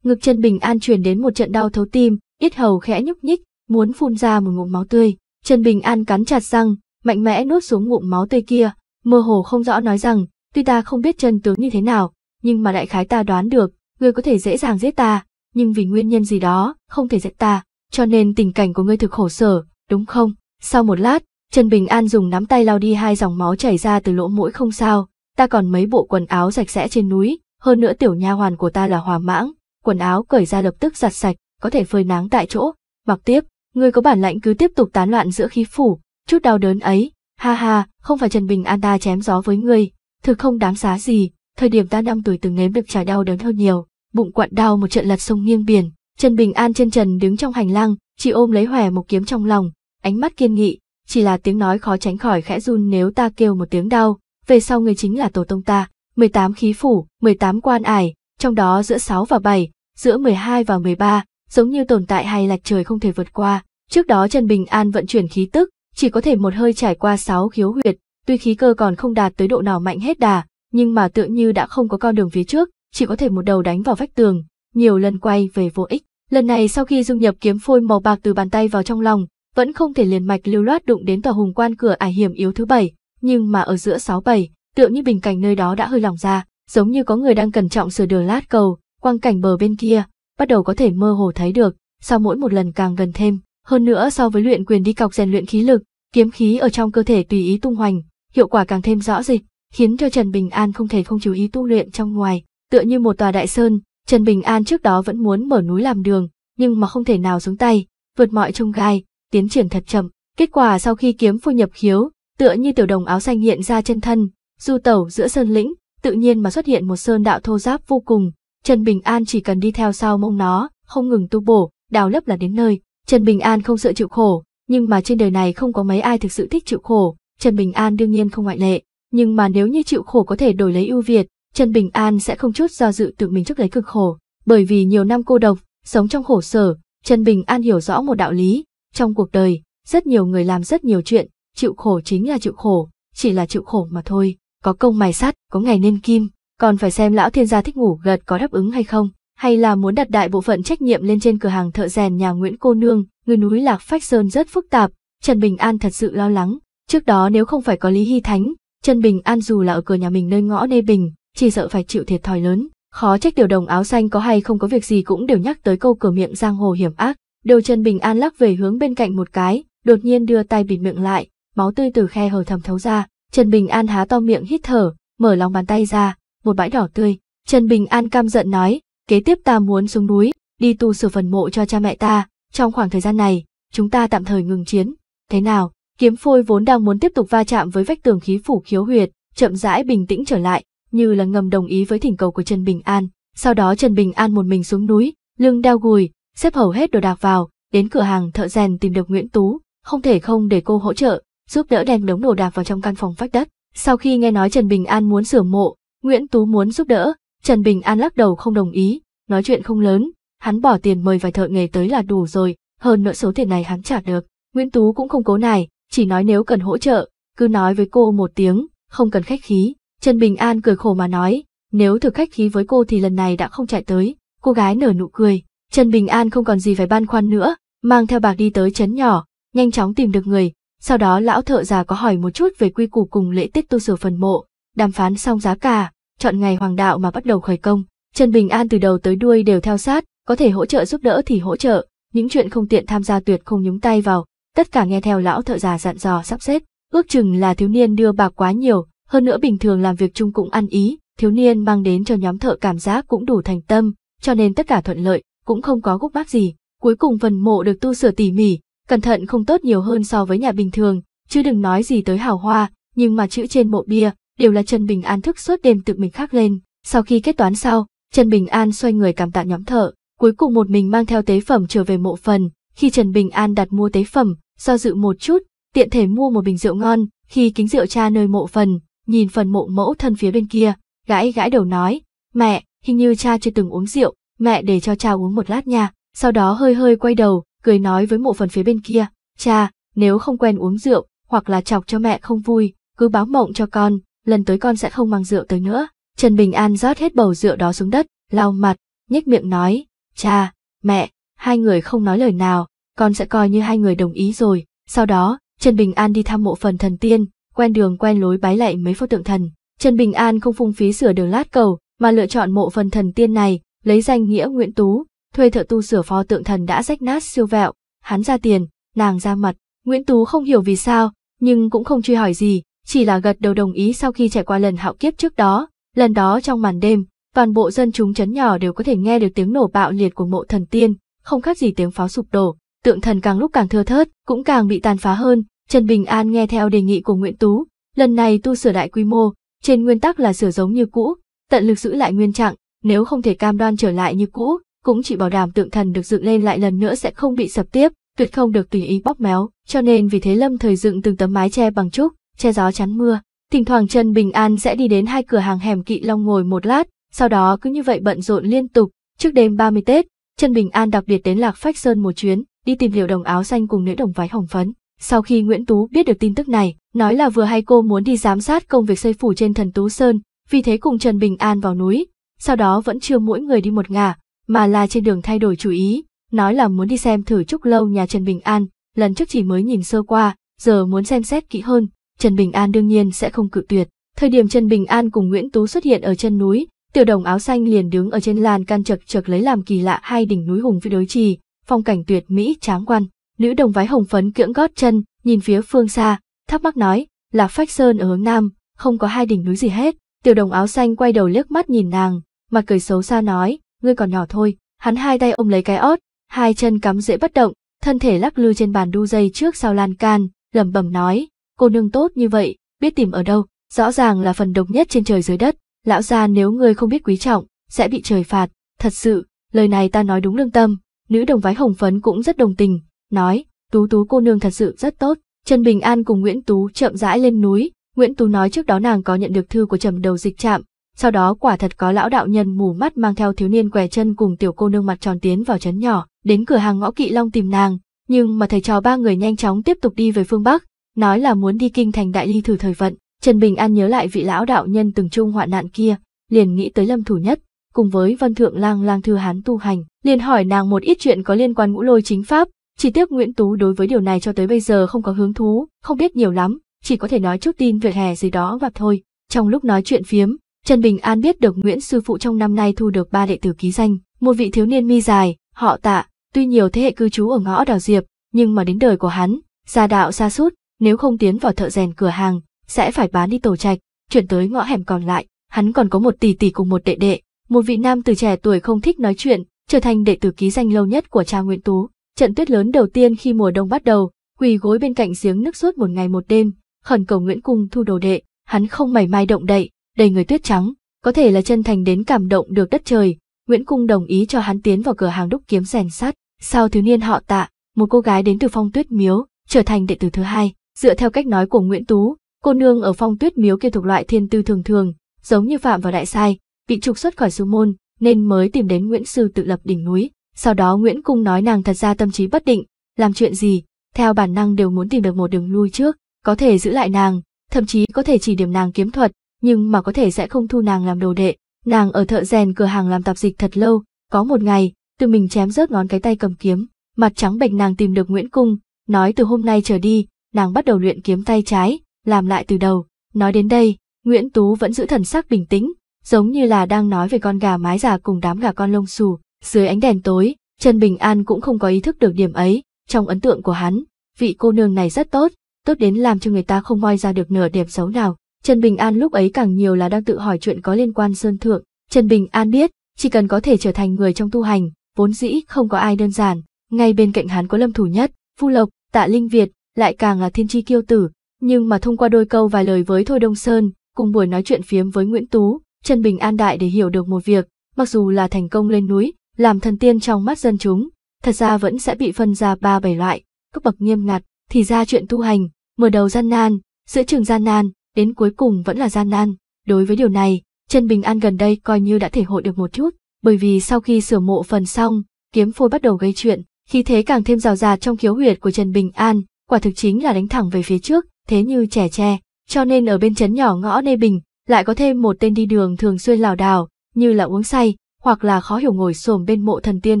Ngực Trần Bình An truyền đến một trận đau thấu tim, ít hầu khẽ nhúc nhích, muốn phun ra một ngụm máu tươi. Trần Bình An cắn chặt răng, mạnh mẽ nuốt xuống ngụm máu tươi kia, mơ hồ không rõ nói rằng, Tuy ta không biết chân tướng như thế nào, nhưng mà đại khái ta đoán được, ngươi có thể dễ dàng giết ta, nhưng vì nguyên nhân gì đó, không thể giết ta, cho nên tình cảnh của ngươi thực khổ sở, đúng không? Sau một lát, Trần Bình An dùng nắm tay lau đi hai dòng máu chảy ra từ lỗ mũi không sao, ta còn mấy bộ quần áo sạch sẽ trên núi, hơn nữa tiểu nha hoàn của ta là hòa mãng, quần áo cởi ra lập tức giặt sạch, có thể phơi nắng tại chỗ, mặc tiếp, ngươi có bản lãnh cứ tiếp tục tán loạn giữa khí phủ, chút đau đớn ấy, ha ha, không phải Trần Bình An ta chém gió với ngươi, thực không đáng giá gì, thời điểm ta năm tuổi từng nếm được trải đau đớn hơn nhiều, bụng quặn đau một trận lật sông nghiêng biển, Trần Bình An trên trần đứng trong hành lang, chỉ ôm lấy hòe một kiếm trong lòng, ánh mắt kiên nghị, chỉ là tiếng nói khó tránh khỏi khẽ run nếu ta kêu một tiếng đau, về sau người chính là tổ tông ta, 18 khí phủ, 18 quan ải, trong đó giữa 6 và 7, giữa 12 và 13, giống như tồn tại hay lạch trời không thể vượt qua. Trước đó Trần Bình An vận chuyển khí tức, chỉ có thể một hơi trải qua 6 khiếu huyệt, Tuy khí cơ còn không đạt tới độ nào mạnh hết đà, nhưng mà tựa như đã không có con đường phía trước, chỉ có thể một đầu đánh vào vách tường, nhiều lần quay về vô ích. Lần này sau khi dung nhập kiếm phôi màu bạc từ bàn tay vào trong lòng, vẫn không thể liền mạch lưu loát đụng đến tòa hùng quan cửa ải hiểm yếu thứ bảy, nhưng mà ở giữa sáu bảy, tựa như bình cảnh nơi đó đã hơi lỏng ra, giống như có người đang cẩn trọng sửa đường lát cầu, quang cảnh bờ bên kia, bắt đầu có thể mơ hồ thấy được, sau mỗi một lần càng gần thêm, hơn nữa so với luyện quyền đi cọc rèn luyện khí lực, kiếm khí ở trong cơ thể tùy ý tung hoành, hiệu quả càng thêm rõ rệt, khiến cho Trần Bình An không thể không chú ý tu luyện trong ngoài, tựa như một tòa đại sơn, Trần Bình An trước đó vẫn muốn mở núi làm đường, nhưng mà không thể nào xuống tay, vượt mọi trông gai, tiến triển thật chậm. Kết quả sau khi kiếm phu nhập khiếu, tựa như tiểu đồng áo xanh hiện ra chân thân, du tẩu giữa sơn lĩnh, tự nhiên mà xuất hiện một sơn đạo thô giáp vô cùng. Trần Bình An chỉ cần đi theo sau mông nó, không ngừng tu bổ, đào lấp là đến nơi. Trần Bình An không sợ chịu khổ, nhưng mà trên đời này không có mấy ai thực sự thích chịu khổ, Trần Bình An đương nhiên không ngoại lệ, nhưng mà nếu như chịu khổ có thể đổi lấy ưu việt, Trần Bình An sẽ không chút do dự tự mình trước lấy cực khổ, bởi vì nhiều năm cô độc, sống trong khổ sở, Trần Bình An hiểu rõ một đạo lý, trong cuộc đời, rất nhiều người làm rất nhiều chuyện, chịu khổ chính là chịu khổ, chỉ là chịu khổ mà thôi, có công mài sắt, có ngày nên kim, còn phải xem lão thiên gia thích ngủ gật có đáp ứng hay không, hay là muốn đặt đại bộ phận trách nhiệm lên trên cửa hàng thợ rèn nhà Nguyễn Cô Nương, người núi Lạc Phách Sơn rất phức tạp, Trần Bình An thật sự lo lắng, Trước đó nếu không phải có Lý Hy Thánh, chân Bình An dù là ở cửa nhà mình nơi ngõ Nê Bình, chỉ sợ phải chịu thiệt thòi lớn. Khó trách điều đồng áo xanh có hay không có việc gì cũng đều nhắc tới câu cửa miệng giang hồ hiểm ác. đầu chân Bình An lắc về hướng bên cạnh một cái, đột nhiên đưa tay bịt miệng lại, máu tươi từ khe hở thầm thấu ra. Trần Bình An há to miệng hít thở, mở lòng bàn tay ra, một bãi đỏ tươi. Trần Bình An cam giận nói, kế tiếp ta muốn xuống núi, đi tu sửa phần mộ cho cha mẹ ta, trong khoảng thời gian này, chúng ta tạm thời ngừng chiến. Thế nào, Kiếm phôi vốn đang muốn tiếp tục va chạm với vách tường khí phủ khiếu huyệt, chậm rãi bình tĩnh trở lại, như là ngầm đồng ý với thỉnh cầu của Trần Bình An. Sau đó Trần Bình An một mình xuống núi, lưng đeo gùi, xếp hầu hết đồ đạc vào, đến cửa hàng thợ rèn tìm được Nguyễn Tú, không thể không để cô hỗ trợ, giúp đỡ đem đống đồ đạc vào trong căn phòng vách đất. Sau khi nghe nói Trần Bình An muốn sửa mộ, Nguyễn Tú muốn giúp đỡ, Trần Bình An lắc đầu không đồng ý, nói chuyện không lớn, hắn bỏ tiền mời vài thợ nghề tới là đủ rồi, hơn nữa số tiền này hắn trả được. Nguyễn Tú cũng không cố này, chỉ nói nếu cần hỗ trợ, cứ nói với cô một tiếng, không cần khách khí. Trần Bình An cười khổ mà nói, nếu thực khách khí với cô thì lần này đã không chạy tới. Cô gái nở nụ cười, Trần Bình An không còn gì phải băn khoăn nữa, mang theo bạc đi tới trấn nhỏ, nhanh chóng tìm được người. Sau đó lão thợ già có hỏi một chút về quy củ cùng lễ tiết tu sửa phần mộ, đàm phán xong giá cả, chọn ngày hoàng đạo mà bắt đầu khởi công. Trần Bình An từ đầu tới đuôi đều theo sát, có thể hỗ trợ giúp đỡ thì hỗ trợ, những chuyện không tiện tham gia tuyệt không nhúng tay vào tất cả nghe theo lão thợ già dặn dò sắp xếp, ước chừng là thiếu niên đưa bạc quá nhiều, hơn nữa bình thường làm việc chung cũng ăn ý, thiếu niên mang đến cho nhóm thợ cảm giác cũng đủ thành tâm, cho nên tất cả thuận lợi, cũng không có gúc bác gì. Cuối cùng phần mộ được tu sửa tỉ mỉ, cẩn thận không tốt nhiều hơn so với nhà bình thường, chứ đừng nói gì tới hào hoa, nhưng mà chữ trên mộ bia đều là Trần Bình An thức suốt đêm tự mình khắc lên. Sau khi kết toán sau, Trần Bình An xoay người cảm tạ nhóm thợ, cuối cùng một mình mang theo tế phẩm trở về mộ phần, khi Trần Bình An đặt mua tế phẩm, do dự một chút, tiện thể mua một bình rượu ngon, khi kính rượu cha nơi mộ phần, nhìn phần mộ mẫu thân phía bên kia, gãi gãi đầu nói, mẹ, hình như cha chưa từng uống rượu, mẹ để cho cha uống một lát nha, sau đó hơi hơi quay đầu, cười nói với mộ phần phía bên kia, cha, nếu không quen uống rượu, hoặc là chọc cho mẹ không vui, cứ báo mộng cho con, lần tới con sẽ không mang rượu tới nữa. Trần Bình An rót hết bầu rượu đó xuống đất, lau mặt, nhếch miệng nói, cha, mẹ, hai người không nói lời nào, con sẽ coi như hai người đồng ý rồi. Sau đó, Trần Bình An đi thăm mộ phần thần tiên, quen đường quen lối bái lạy mấy pho tượng thần. Trần Bình An không phung phí sửa đường lát cầu, mà lựa chọn mộ phần thần tiên này, lấy danh nghĩa Nguyễn Tú, thuê thợ tu sửa pho tượng thần đã rách nát siêu vẹo, hắn ra tiền, nàng ra mặt. Nguyễn Tú không hiểu vì sao, nhưng cũng không truy hỏi gì, chỉ là gật đầu đồng ý sau khi trải qua lần hạo kiếp trước đó. Lần đó trong màn đêm, toàn bộ dân chúng chấn nhỏ đều có thể nghe được tiếng nổ bạo liệt của mộ thần tiên, không khác gì tiếng pháo sụp đổ, tượng thần càng lúc càng thưa thớt, cũng càng bị tàn phá hơn. Trần Bình An nghe theo đề nghị của Nguyễn Tú, lần này tu sửa lại quy mô, trên nguyên tắc là sửa giống như cũ, tận lực giữ lại nguyên trạng, nếu không thể cam đoan trở lại như cũ, cũng chỉ bảo đảm tượng thần được dựng lên lại lần nữa sẽ không bị sập tiếp, tuyệt không được tùy ý bóp méo, cho nên vì thế Lâm thời dựng từng tấm mái che bằng trúc, che gió chắn mưa. Thỉnh thoảng Trần Bình An sẽ đi đến hai cửa hàng hẻm Kỵ Long ngồi một lát, sau đó cứ như vậy bận rộn liên tục, trước đêm 30 Tết, Trần Bình An đặc biệt đến Lạc Phách Sơn một chuyến, đi tìm liệu đồng áo xanh cùng nữ đồng vái hồng phấn. Sau khi Nguyễn Tú biết được tin tức này, nói là vừa hay cô muốn đi giám sát công việc xây phủ trên thần Tú Sơn, vì thế cùng Trần Bình An vào núi, sau đó vẫn chưa mỗi người đi một ngả, mà là trên đường thay đổi chủ ý, nói là muốn đi xem thử trúc lâu nhà Trần Bình An, lần trước chỉ mới nhìn sơ qua, giờ muốn xem xét kỹ hơn, Trần Bình An đương nhiên sẽ không cự tuyệt. Thời điểm Trần Bình An cùng Nguyễn Tú xuất hiện ở chân núi, Tiểu đồng áo xanh liền đứng ở trên lan can chật chật lấy làm kỳ lạ hai đỉnh núi hùng vĩ đối trì, phong cảnh tuyệt mỹ tráng quan. Nữ đồng váy hồng phấn cưỡng gót chân, nhìn phía phương xa, thắc mắc nói, là phách sơn ở hướng nam, không có hai đỉnh núi gì hết. Tiểu đồng áo xanh quay đầu liếc mắt nhìn nàng, mặt cười xấu xa nói, ngươi còn nhỏ thôi. Hắn hai tay ôm lấy cái ót, hai chân cắm dễ bất động, thân thể lắc lư trên bàn đu dây trước sau lan can, lẩm bẩm nói, cô nương tốt như vậy, biết tìm ở đâu, rõ ràng là phần độc nhất trên trời dưới đất lão gia nếu người không biết quý trọng, sẽ bị trời phạt, thật sự, lời này ta nói đúng lương tâm, nữ đồng vái hồng phấn cũng rất đồng tình, nói, tú tú cô nương thật sự rất tốt, Trần Bình An cùng Nguyễn Tú chậm rãi lên núi, Nguyễn Tú nói trước đó nàng có nhận được thư của trầm đầu dịch trạm, sau đó quả thật có lão đạo nhân mù mắt mang theo thiếu niên què chân cùng tiểu cô nương mặt tròn tiến vào trấn nhỏ, đến cửa hàng ngõ kỵ long tìm nàng, nhưng mà thầy trò ba người nhanh chóng tiếp tục đi về phương Bắc, nói là muốn đi kinh thành đại ly thử thời vận. Trần Bình An nhớ lại vị lão đạo nhân từng chung hoạn nạn kia, liền nghĩ tới Lâm Thủ Nhất, cùng với Vân Thượng Lang Lang Thư Hán tu hành, liền hỏi nàng một ít chuyện có liên quan ngũ lôi chính pháp, chỉ tiếc Nguyễn Tú đối với điều này cho tới bây giờ không có hứng thú, không biết nhiều lắm, chỉ có thể nói chút tin về hè gì đó và thôi. Trong lúc nói chuyện phiếm, Trần Bình An biết được Nguyễn Sư Phụ trong năm nay thu được ba đệ tử ký danh, một vị thiếu niên mi dài, họ tạ, tuy nhiều thế hệ cư trú ở ngõ Đào Diệp, nhưng mà đến đời của hắn, gia đạo xa sút nếu không tiến vào thợ rèn cửa hàng, sẽ phải bán đi tổ trạch, chuyển tới ngõ hẻm còn lại, hắn còn có một tỷ tỷ cùng một đệ đệ, một vị nam từ trẻ tuổi không thích nói chuyện, trở thành đệ tử ký danh lâu nhất của cha Nguyễn Tú. Trận tuyết lớn đầu tiên khi mùa đông bắt đầu, quỳ gối bên cạnh giếng nước suốt một ngày một đêm, khẩn cầu Nguyễn Cung thu đồ đệ, hắn không mảy may động đậy, đầy người tuyết trắng, có thể là chân thành đến cảm động được đất trời. Nguyễn Cung đồng ý cho hắn tiến vào cửa hàng đúc kiếm rèn sắt. Sau thiếu niên họ Tạ, một cô gái đến từ Phong Tuyết Miếu, trở thành đệ tử thứ hai. Dựa theo cách nói của Nguyễn Tú, Cô nương ở phong tuyết miếu kia thuộc loại thiên tư thường thường, giống như phạm vào đại sai, bị trục xuất khỏi sư môn, nên mới tìm đến Nguyễn Sư tự lập đỉnh núi. Sau đó Nguyễn Cung nói nàng thật ra tâm trí bất định, làm chuyện gì, theo bản năng đều muốn tìm được một đường lui trước, có thể giữ lại nàng, thậm chí có thể chỉ điểm nàng kiếm thuật, nhưng mà có thể sẽ không thu nàng làm đồ đệ. Nàng ở thợ rèn cửa hàng làm tạp dịch thật lâu, có một ngày, tự mình chém rớt ngón cái tay cầm kiếm, mặt trắng bệch nàng tìm được Nguyễn Cung, nói từ hôm nay trở đi, nàng bắt đầu luyện kiếm tay trái, làm lại từ đầu. Nói đến đây, Nguyễn Tú vẫn giữ thần sắc bình tĩnh, giống như là đang nói về con gà mái già cùng đám gà con lông xù. Dưới ánh đèn tối, Trần Bình An cũng không có ý thức được điểm ấy, trong ấn tượng của hắn, vị cô nương này rất tốt, tốt đến làm cho người ta không moi ra được nửa điểm xấu nào. Trần Bình An lúc ấy càng nhiều là đang tự hỏi chuyện có liên quan Sơn Thượng. Trần Bình An biết, chỉ cần có thể trở thành người trong tu hành, vốn dĩ không có ai đơn giản. Ngay bên cạnh hắn có Lâm Thủ Nhất, Phu Lộc, Tạ Linh Việt, lại càng là thiên tri kiêu tử, nhưng mà thông qua đôi câu vài lời với Thôi Đông Sơn, cùng buổi nói chuyện phiếm với Nguyễn Tú, Trần Bình An Đại để hiểu được một việc, mặc dù là thành công lên núi, làm thần tiên trong mắt dân chúng, thật ra vẫn sẽ bị phân ra ba bảy loại, cấp bậc nghiêm ngặt, thì ra chuyện tu hành, mở đầu gian nan, giữa trường gian nan, đến cuối cùng vẫn là gian nan. Đối với điều này, Trần Bình An gần đây coi như đã thể hội được một chút, bởi vì sau khi sửa mộ phần xong, kiếm phôi bắt đầu gây chuyện, khí thế càng thêm rào rạt trong khiếu huyệt của Trần Bình An, quả thực chính là đánh thẳng về phía trước, thế như trẻ tre, cho nên ở bên trấn nhỏ ngõ Nê Bình, lại có thêm một tên đi đường thường xuyên lảo đảo, như là uống say, hoặc là khó hiểu ngồi xổm bên mộ thần tiên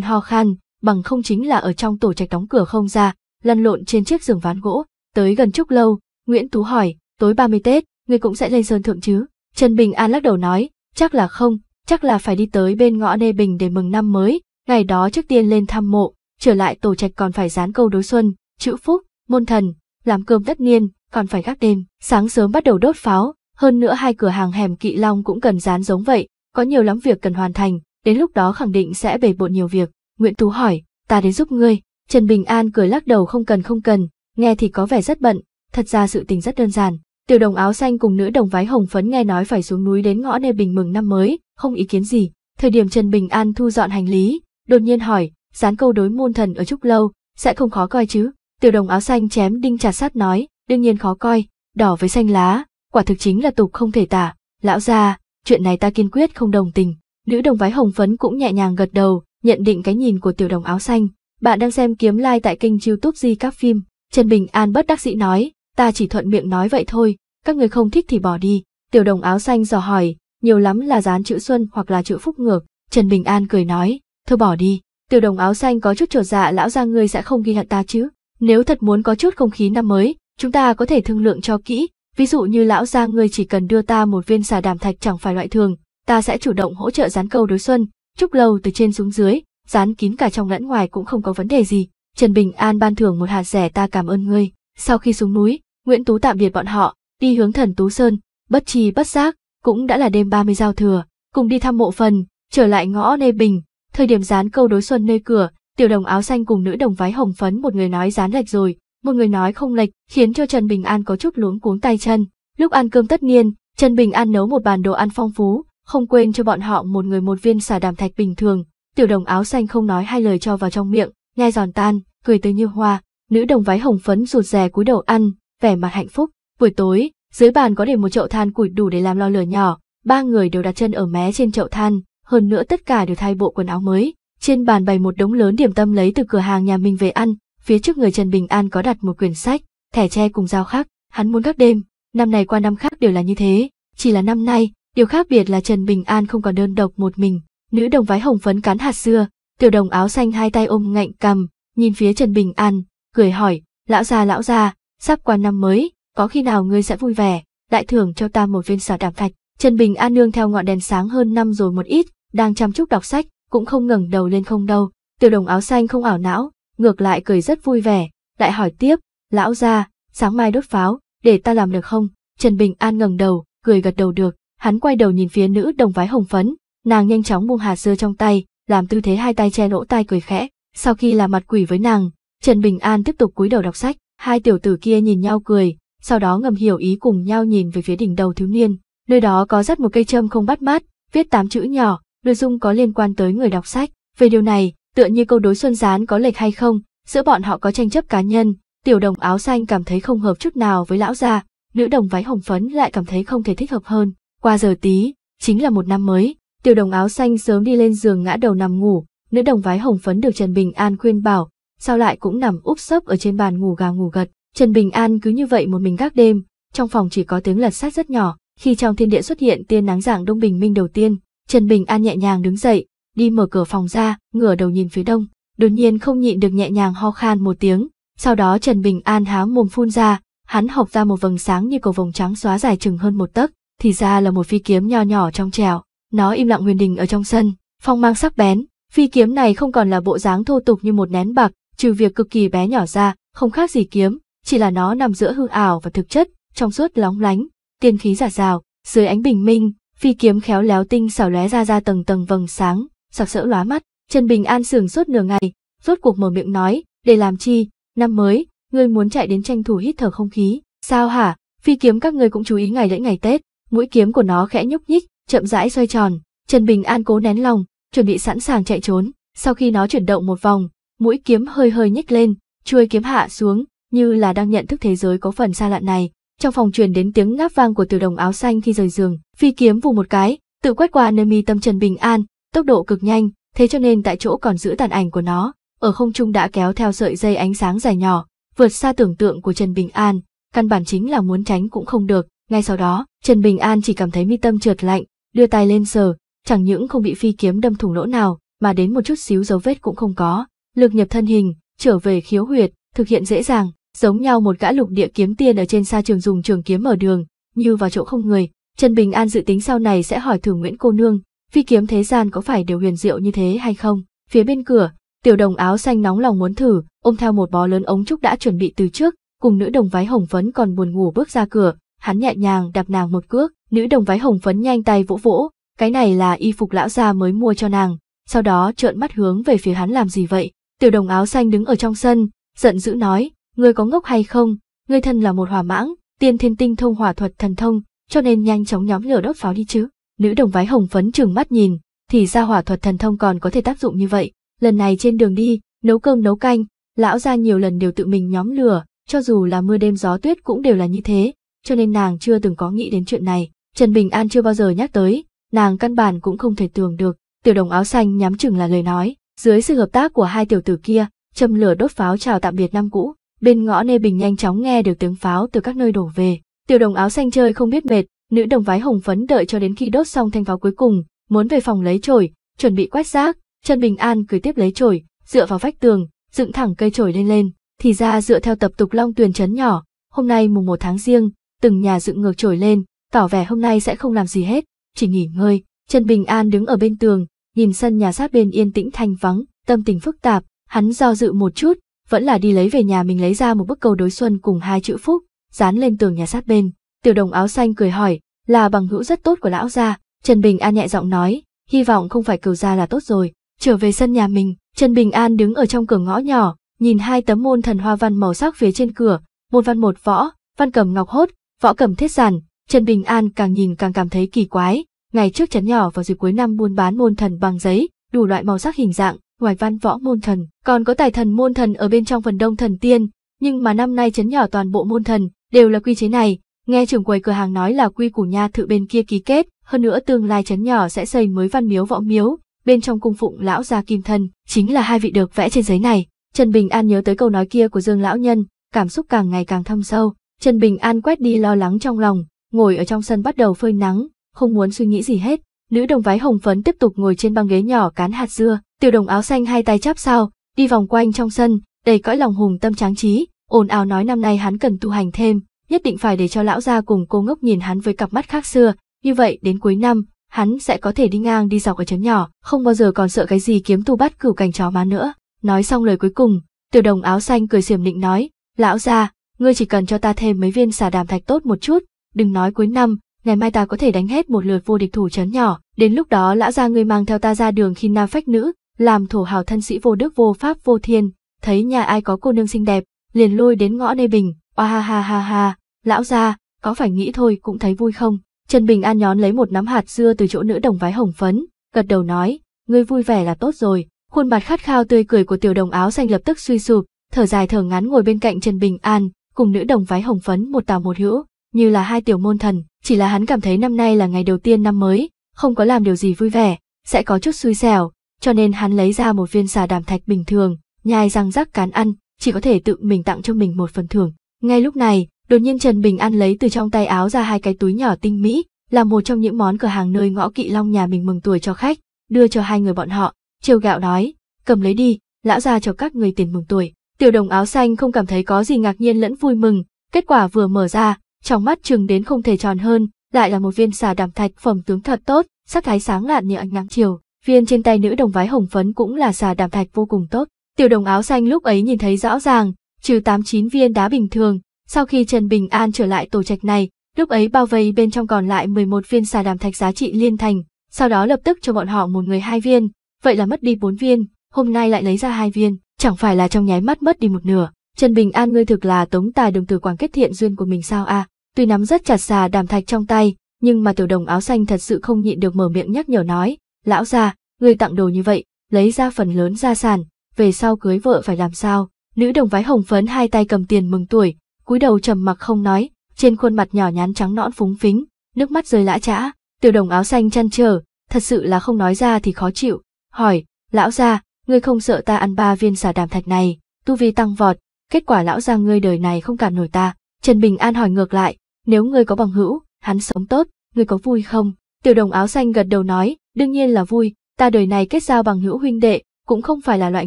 ho khan, bằng không chính là ở trong tổ trạch đóng cửa không ra, lăn lộn trên chiếc giường ván gỗ, tới gần chúc lâu, Nguyễn Tú hỏi, tối 30 Tết, người cũng sẽ lên sơn thượng chứ? Trần Bình An lắc đầu nói, chắc là không, chắc là phải đi tới bên ngõ Nê Bình để mừng năm mới, ngày đó trước tiên lên thăm mộ, trở lại tổ trạch còn phải dán câu đối xuân, chữ phúc, môn thần, làm cơm tất niên, còn phải gác đêm, sáng sớm bắt đầu đốt pháo, hơn nữa hai cửa hàng hẻm Kỵ Long cũng cần dán giống vậy, có nhiều lắm việc cần hoàn thành, đến lúc đó khẳng định sẽ bể bộn nhiều việc. Nguyễn Tú hỏi, ta đến giúp ngươi, Trần Bình An cười lắc đầu không cần không cần, nghe thì có vẻ rất bận, thật ra sự tình rất đơn giản. Tiểu đồng áo xanh cùng nữ đồng váy hồng phấn nghe nói phải xuống núi đến ngõ Nê bình mừng năm mới, không ý kiến gì. Thời điểm Trần Bình An thu dọn hành lý, đột nhiên hỏi, dán câu đối môn thần ở Trúc Lâu, sẽ không khó coi chứ. Tiểu đồng áo xanh chém đinh chặt sát nói, đương nhiên khó coi, đỏ với xanh lá, quả thực chính là tục không thể tả. Lão gia, chuyện này ta kiên quyết không đồng tình. Nữ đồng váy hồng phấn cũng nhẹ nhàng gật đầu, nhận định cái nhìn của tiểu đồng áo xanh. Bạn đang xem kiếm like tại kênh youtube Di các phim. Trần Bình An bất đắc dĩ nói, ta chỉ thuận miệng nói vậy thôi, các người không thích thì bỏ đi. Tiểu đồng áo xanh dò hỏi, nhiều lắm là dán chữ xuân hoặc là chữ phúc ngược. Trần Bình An cười nói, thôi bỏ đi. Tiểu đồng áo xanh có chút trở dạ lão gia ngươi sẽ không ghi hận ta chứ. Nếu thật muốn có chút không khí năm mới, chúng ta có thể thương lượng cho kỹ, ví dụ như lão gia ngươi chỉ cần đưa ta một viên xà đàm thạch chẳng phải loại thường, ta sẽ chủ động hỗ trợ dán câu đối xuân, chúc lâu từ trên xuống dưới, dán kín cả trong lẫn ngoài cũng không có vấn đề gì. Trần Bình An ban thưởng một hạt rẻ ta cảm ơn ngươi. Sau khi xuống núi, Nguyễn Tú tạm biệt bọn họ, đi hướng thần Tú Sơn, bất trì bất giác, cũng đã là đêm 30 giao thừa, cùng đi thăm mộ phần, trở lại ngõ Nê Bình, thời điểm dán câu đối xuân nơi cửa, Tiểu đồng áo xanh cùng nữ đồng váy hồng phấn một người nói dán lệch rồi, một người nói không lệch, khiến cho Trần Bình An có chút luống cuốn tay chân. Lúc ăn cơm tất nhiên, Trần Bình An nấu một bàn đồ ăn phong phú, không quên cho bọn họ một người một viên xà đàm thạch bình thường. Tiểu đồng áo xanh không nói hai lời cho vào trong miệng, nhai giòn tan, cười tươi như hoa. Nữ đồng váy hồng phấn rụt rè cúi đầu ăn, vẻ mặt hạnh phúc. Buổi tối, dưới bàn có để một chậu than củi đủ để làm lò lửa nhỏ, ba người đều đặt chân ở mé trên chậu than, hơn nữa tất cả đều thay bộ quần áo mới. Trên bàn bày một đống lớn điểm tâm lấy từ cửa hàng nhà mình về ăn, phía trước người Trần Bình An có đặt một quyển sách, thẻ tre cùng dao khác, hắn muốn các đêm, năm này qua năm khác đều là như thế, chỉ là năm nay, điều khác biệt là Trần Bình An không còn đơn độc một mình, nữ đồng vái hồng phấn cắn hạt dưa, tiểu đồng áo xanh hai tay ôm ngạnh cầm, nhìn phía Trần Bình An, cười hỏi, lão già lão già, sắp qua năm mới, có khi nào ngươi sẽ vui vẻ, đại thưởng cho ta một viên xào đàm thạch. Trần Bình An nương theo ngọn đèn sáng hơn năm rồi một ít, đang chăm chút đọc sách, cũng không ngẩng đầu lên không đâu, tiểu đồng áo xanh không ảo não, ngược lại cười rất vui vẻ, lại hỏi tiếp, lão gia, sáng mai đốt pháo, để ta làm được không? Trần Bình An ngẩng đầu, cười gật đầu được, hắn quay đầu nhìn phía nữ đồng vái hồng phấn, nàng nhanh chóng buông hạt dưa trong tay, làm tư thế hai tay che lỗ tai cười khẽ, sau khi làm mặt quỷ với nàng, Trần Bình An tiếp tục cúi đầu đọc sách, hai tiểu tử kia nhìn nhau cười, sau đó ngầm hiểu ý cùng nhau nhìn về phía đỉnh đầu thiếu niên, nơi đó có dắt một cây châm không bắt mát, viết tám chữ nhỏ, nội dung có liên quan tới người đọc sách. Về điều này, tựa như câu đối xuân gián có lệch hay không, giữa bọn họ có tranh chấp cá nhân, tiểu đồng áo xanh cảm thấy không hợp chút nào với lão già, nữ đồng váy hồng phấn lại cảm thấy không thể thích hợp hơn. Qua giờ tí, chính là một năm mới, tiểu đồng áo xanh sớm đi lên giường ngã đầu nằm ngủ, nữ đồng váy hồng phấn được Trần Bình An khuyên bảo, sao lại cũng nằm úp sấp ở trên bàn ngủ gà ngủ gật. Trần Bình An cứ như vậy một mình gác đêm, trong phòng chỉ có tiếng lật sát rất nhỏ, khi trong thiên địa xuất hiện tia nắng dạng đông bình minh đầu tiên, Trần Bình An nhẹ nhàng đứng dậy, đi mở cửa phòng ra, ngửa đầu nhìn phía đông, đột nhiên không nhịn được nhẹ nhàng ho khan một tiếng, sau đó Trần Bình An há mồm phun ra, hắn học ra một vầng sáng như cầu vồng trắng xóa dài chừng hơn một tấc, thì ra là một phi kiếm nho nhỏ trong trèo, nó im lặng huyền đình ở trong sân, phong mang sắc bén, phi kiếm này không còn là bộ dáng thô tục như một nén bạc, trừ việc cực kỳ bé nhỏ ra, không khác gì kiếm, chỉ là nó nằm giữa hư ảo và thực chất, trong suốt lóng lánh, tiên khí giả rào, dưới ánh bình minh, phi kiếm khéo léo tinh xảo lóe ra ra tầng tầng vầng sáng, sặc sỡ lóa mắt. Trần Bình An sườn suốt nửa ngày, rốt cuộc mở miệng nói, để làm chi, năm mới, ngươi muốn chạy đến tranh thủ hít thở không khí, sao hả, phi kiếm các ngươi cũng chú ý ngày lễ ngày Tết, mũi kiếm của nó khẽ nhúc nhích, chậm rãi xoay tròn, Trần Bình An cố nén lòng, chuẩn bị sẵn sàng chạy trốn, sau khi nó chuyển động một vòng, mũi kiếm hơi hơi nhích lên, chuôi kiếm hạ xuống, như là đang nhận thức thế giới có phần xa lạ này, trong phòng truyền đến tiếng ngáp vang của tiểu đồng áo xanh khi rời giường, phi kiếm vù một cái, tự quét qua nơi mi tâm Trần Bình An, tốc độ cực nhanh, thế cho nên tại chỗ còn giữ tàn ảnh của nó, ở không trung đã kéo theo sợi dây ánh sáng dài nhỏ, vượt xa tưởng tượng của Trần Bình An, căn bản chính là muốn tránh cũng không được, ngay sau đó, Trần Bình An chỉ cảm thấy mi tâm trượt lạnh, đưa tay lên sờ, chẳng những không bị phi kiếm đâm thủng lỗ nào, mà đến một chút xíu dấu vết cũng không có, lực nhập thân hình, trở về khiếu huyệt, thực hiện dễ dàng, Giống nhau một gã lục địa kiếm tiên ở trên xa trường dùng trường kiếm mở đường, như vào chỗ không người, Trần Bình An dự tính sau này sẽ hỏi thử Nguyễn cô nương, phi kiếm thế gian có phải đều huyền diệu như thế hay không? Phía bên cửa, tiểu đồng áo xanh nóng lòng muốn thử, ôm theo một bó lớn ống trúc đã chuẩn bị từ trước, cùng nữ đồng váy hồng phấn còn buồn ngủ bước ra cửa, hắn nhẹ nhàng đạp nàng một cước, nữ đồng váy hồng phấn nhanh tay vỗ vỗ, cái này là y phục lão gia mới mua cho nàng, sau đó trợn mắt hướng về phía hắn làm gì vậy? Tiểu đồng áo xanh đứng ở trong sân, giận dữ nói, người có ngốc hay không, người thân là một hỏa mãng, tiên thiên tinh thông hỏa thuật thần thông, cho nên nhanh chóng nhóm lửa đốt pháo đi chứ. Nữ đồng vái hồng phấn trừng mắt nhìn, thì ra hỏa thuật thần thông còn có thể tác dụng như vậy. Lần này trên đường đi, nấu cơm nấu canh, lão gia nhiều lần đều tự mình nhóm lửa, cho dù là mưa đêm gió tuyết cũng đều là như thế, cho nên nàng chưa từng có nghĩ đến chuyện này. Trần Bình An chưa bao giờ nhắc tới, nàng căn bản cũng không thể tưởng được. Tiểu đồng áo xanh nhắm chừng là lời nói, dưới sự hợp tác của hai tiểu tử kia, châm lửa đốt pháo chào tạm biệt năm cũ, bên ngõ Nê Bình nhanh chóng nghe được tiếng pháo từ các nơi đổ về. Tiểu đồng áo xanh chơi không biết mệt, nữ đồng vái hồng phấn đợi cho đến khi đốt xong thanh pháo cuối cùng, muốn về phòng lấy chổi, chuẩn bị quét rác, Trần Bình An cười tiếp lấy chổi, dựa vào vách tường, dựng thẳng cây chổi lên lên, thì ra dựa theo tập tục Long Tuyền trấn nhỏ, hôm nay mùng một tháng riêng, từng nhà dựng ngược chổi lên, tỏ vẻ hôm nay sẽ không làm gì hết, chỉ nghỉ ngơi. Trần Bình An đứng ở bên tường, nhìn sân nhà sát bên yên tĩnh thanh vắng, tâm tình phức tạp, hắn do dự một chút, vẫn là đi lấy về nhà mình lấy ra một bức câu đối xuân cùng hai chữ phúc, dán lên tường nhà sát bên. Tiểu đồng áo xanh cười hỏi, là bằng hữu rất tốt của lão gia, Trần Bình An nhẹ giọng nói, hy vọng không phải cầu gia là tốt rồi. Trở về sân nhà mình, Trần Bình An đứng ở trong cửa ngõ nhỏ, nhìn hai tấm môn thần hoa văn màu sắc phía trên cửa, môn văn một võ, văn cầm ngọc hốt, võ cầm thiết giản, Trần Bình An càng nhìn càng cảm thấy kỳ quái. Ngày trước chấn nhỏ vào dịp cuối năm buôn bán môn thần bằng giấy, đủ loại màu sắc hình dạng, ngoài văn võ môn thần, còn có tài thần môn thần ở bên trong phần đông thần tiên, nhưng mà năm nay chấn nhỏ toàn bộ môn thần, đều là quy chế này, nghe trưởng quầy cửa hàng nói là quy củ nha thự bên kia ký kết, hơn nữa tương lai chấn nhỏ sẽ xây mới văn miếu võ miếu, bên trong cung phụng lão gia kim thân, chính là hai vị được vẽ trên giấy này. Trần Bình An nhớ tới câu nói kia của Dương lão nhân, cảm xúc càng ngày càng thâm sâu, Trần Bình An quét đi lo lắng trong lòng, ngồi ở trong sân bắt đầu phơi nắng, không muốn suy nghĩ gì hết, nữ đồng vái hồng phấn tiếp tục ngồi trên băng ghế nhỏ cán hạt dưa, tiểu đồng áo xanh hai tay chắp sau đi vòng quanh trong sân, đầy cõi lòng hùng tâm tráng trí, ồn ào nói năm nay hắn cần tu hành thêm, nhất định phải để cho lão gia cùng cô ngốc nhìn hắn với cặp mắt khác xưa, như vậy đến cuối năm, hắn sẽ có thể đi ngang đi dọc ở chấn nhỏ, không bao giờ còn sợ cái gì kiếm tu bắt cửu cảnh chó má nữa. Nói xong lời cuối cùng, tiểu đồng áo xanh cười xiểm định nói, lão gia, ngươi chỉ cần cho ta thêm mấy viên xà đàm thạch tốt một chút, đừng nói cuối năm, ngày mai ta có thể đánh hết một lượt vô địch thủ trấn nhỏ, đến lúc đó lão gia ngươi mang theo ta ra đường khi na phách nữ, làm thổ hào thân sĩ vô đức vô pháp vô thiên, thấy nhà ai có cô nương xinh đẹp, liền lôi đến ngõ nê bình, oa ha ha ha ha, lão gia có phải nghĩ thôi cũng thấy vui không? Trần Bình An nhón lấy một nắm hạt dưa từ chỗ nữ đồng vái hồng phấn, gật đầu nói, ngươi vui vẻ là tốt rồi, khuôn mặt khát khao tươi cười của tiểu đồng áo xanh lập tức suy sụp, thở dài thở ngắn ngồi bên cạnh Trần Bình An, cùng nữ đồng vái hồng phấn một tào một hữu, như là hai tiểu môn thần, chỉ là hắn cảm thấy năm nay là ngày đầu tiên năm mới, không có làm điều gì vui vẻ, sẽ có chút xui xẻo, cho nên hắn lấy ra một viên xà đàm thạch bình thường, nhai răng rắc cán ăn, chỉ có thể tự mình tặng cho mình một phần thưởng. Ngay lúc này, đột nhiên Trần Bình An lấy từ trong tay áo ra hai cái túi nhỏ tinh mỹ, là một trong những món cửa hàng nơi ngõ kỵ long nhà mình mừng tuổi cho khách, đưa cho hai người bọn họ, trêu gạo nói, cầm lấy đi, lão ra cho các người tiền mừng tuổi. Tiểu đồng áo xanh không cảm thấy có gì ngạc nhiên lẫn vui mừng, kết quả vừa mở ra, trong mắt trừng đến không thể tròn hơn, lại là một viên xà đàm thạch phẩm tướng thật tốt, sắc thái sáng lạn như ánh nắng chiều. Viên trên tay nữ đồng vái hồng phấn cũng là xà đàm thạch vô cùng tốt. Tiểu đồng áo xanh lúc ấy nhìn thấy rõ ràng, trừ 89 viên đá bình thường, sau khi Trần Bình An trở lại tổ trạch này, lúc ấy bao vây bên trong còn lại 11 viên xà đàm thạch giá trị liên thành, sau đó lập tức cho bọn họ một người hai viên, vậy là mất đi 4 viên, hôm nay lại lấy ra hai viên, chẳng phải là trong nháy mắt mất đi một nửa. Trần Bình An ngươi thực là tống tài đồng từ quảng kết thiện duyên của mình sao à? Tuy nắm rất chặt xà đàm thạch trong tay, nhưng mà tiểu đồng áo xanh thật sự không nhịn được mở miệng nhắc nhở nói, lão gia ngươi tặng đồ như vậy, lấy ra phần lớn gia sản, về sau cưới vợ phải làm sao? Nữ đồng váy hồng phấn hai tay cầm tiền mừng tuổi, cúi đầu trầm mặc không nói, trên khuôn mặt nhỏ nhắn trắng nõn phúng phính, nước mắt rơi lã chã, tiểu đồng áo xanh chăn trở, thật sự là không nói ra thì khó chịu, hỏi, lão gia, ngươi không sợ ta ăn ba viên xà đàm thạch này, tu vi tăng vọt, kết quả lão già ngươi đời này không cảm nổi ta. Trần Bình An hỏi ngược lại, nếu ngươi có bằng hữu, hắn sống tốt, ngươi có vui không? Tiểu đồng áo xanh gật đầu nói, đương nhiên là vui, ta đời này kết giao bằng hữu huynh đệ, cũng không phải là loại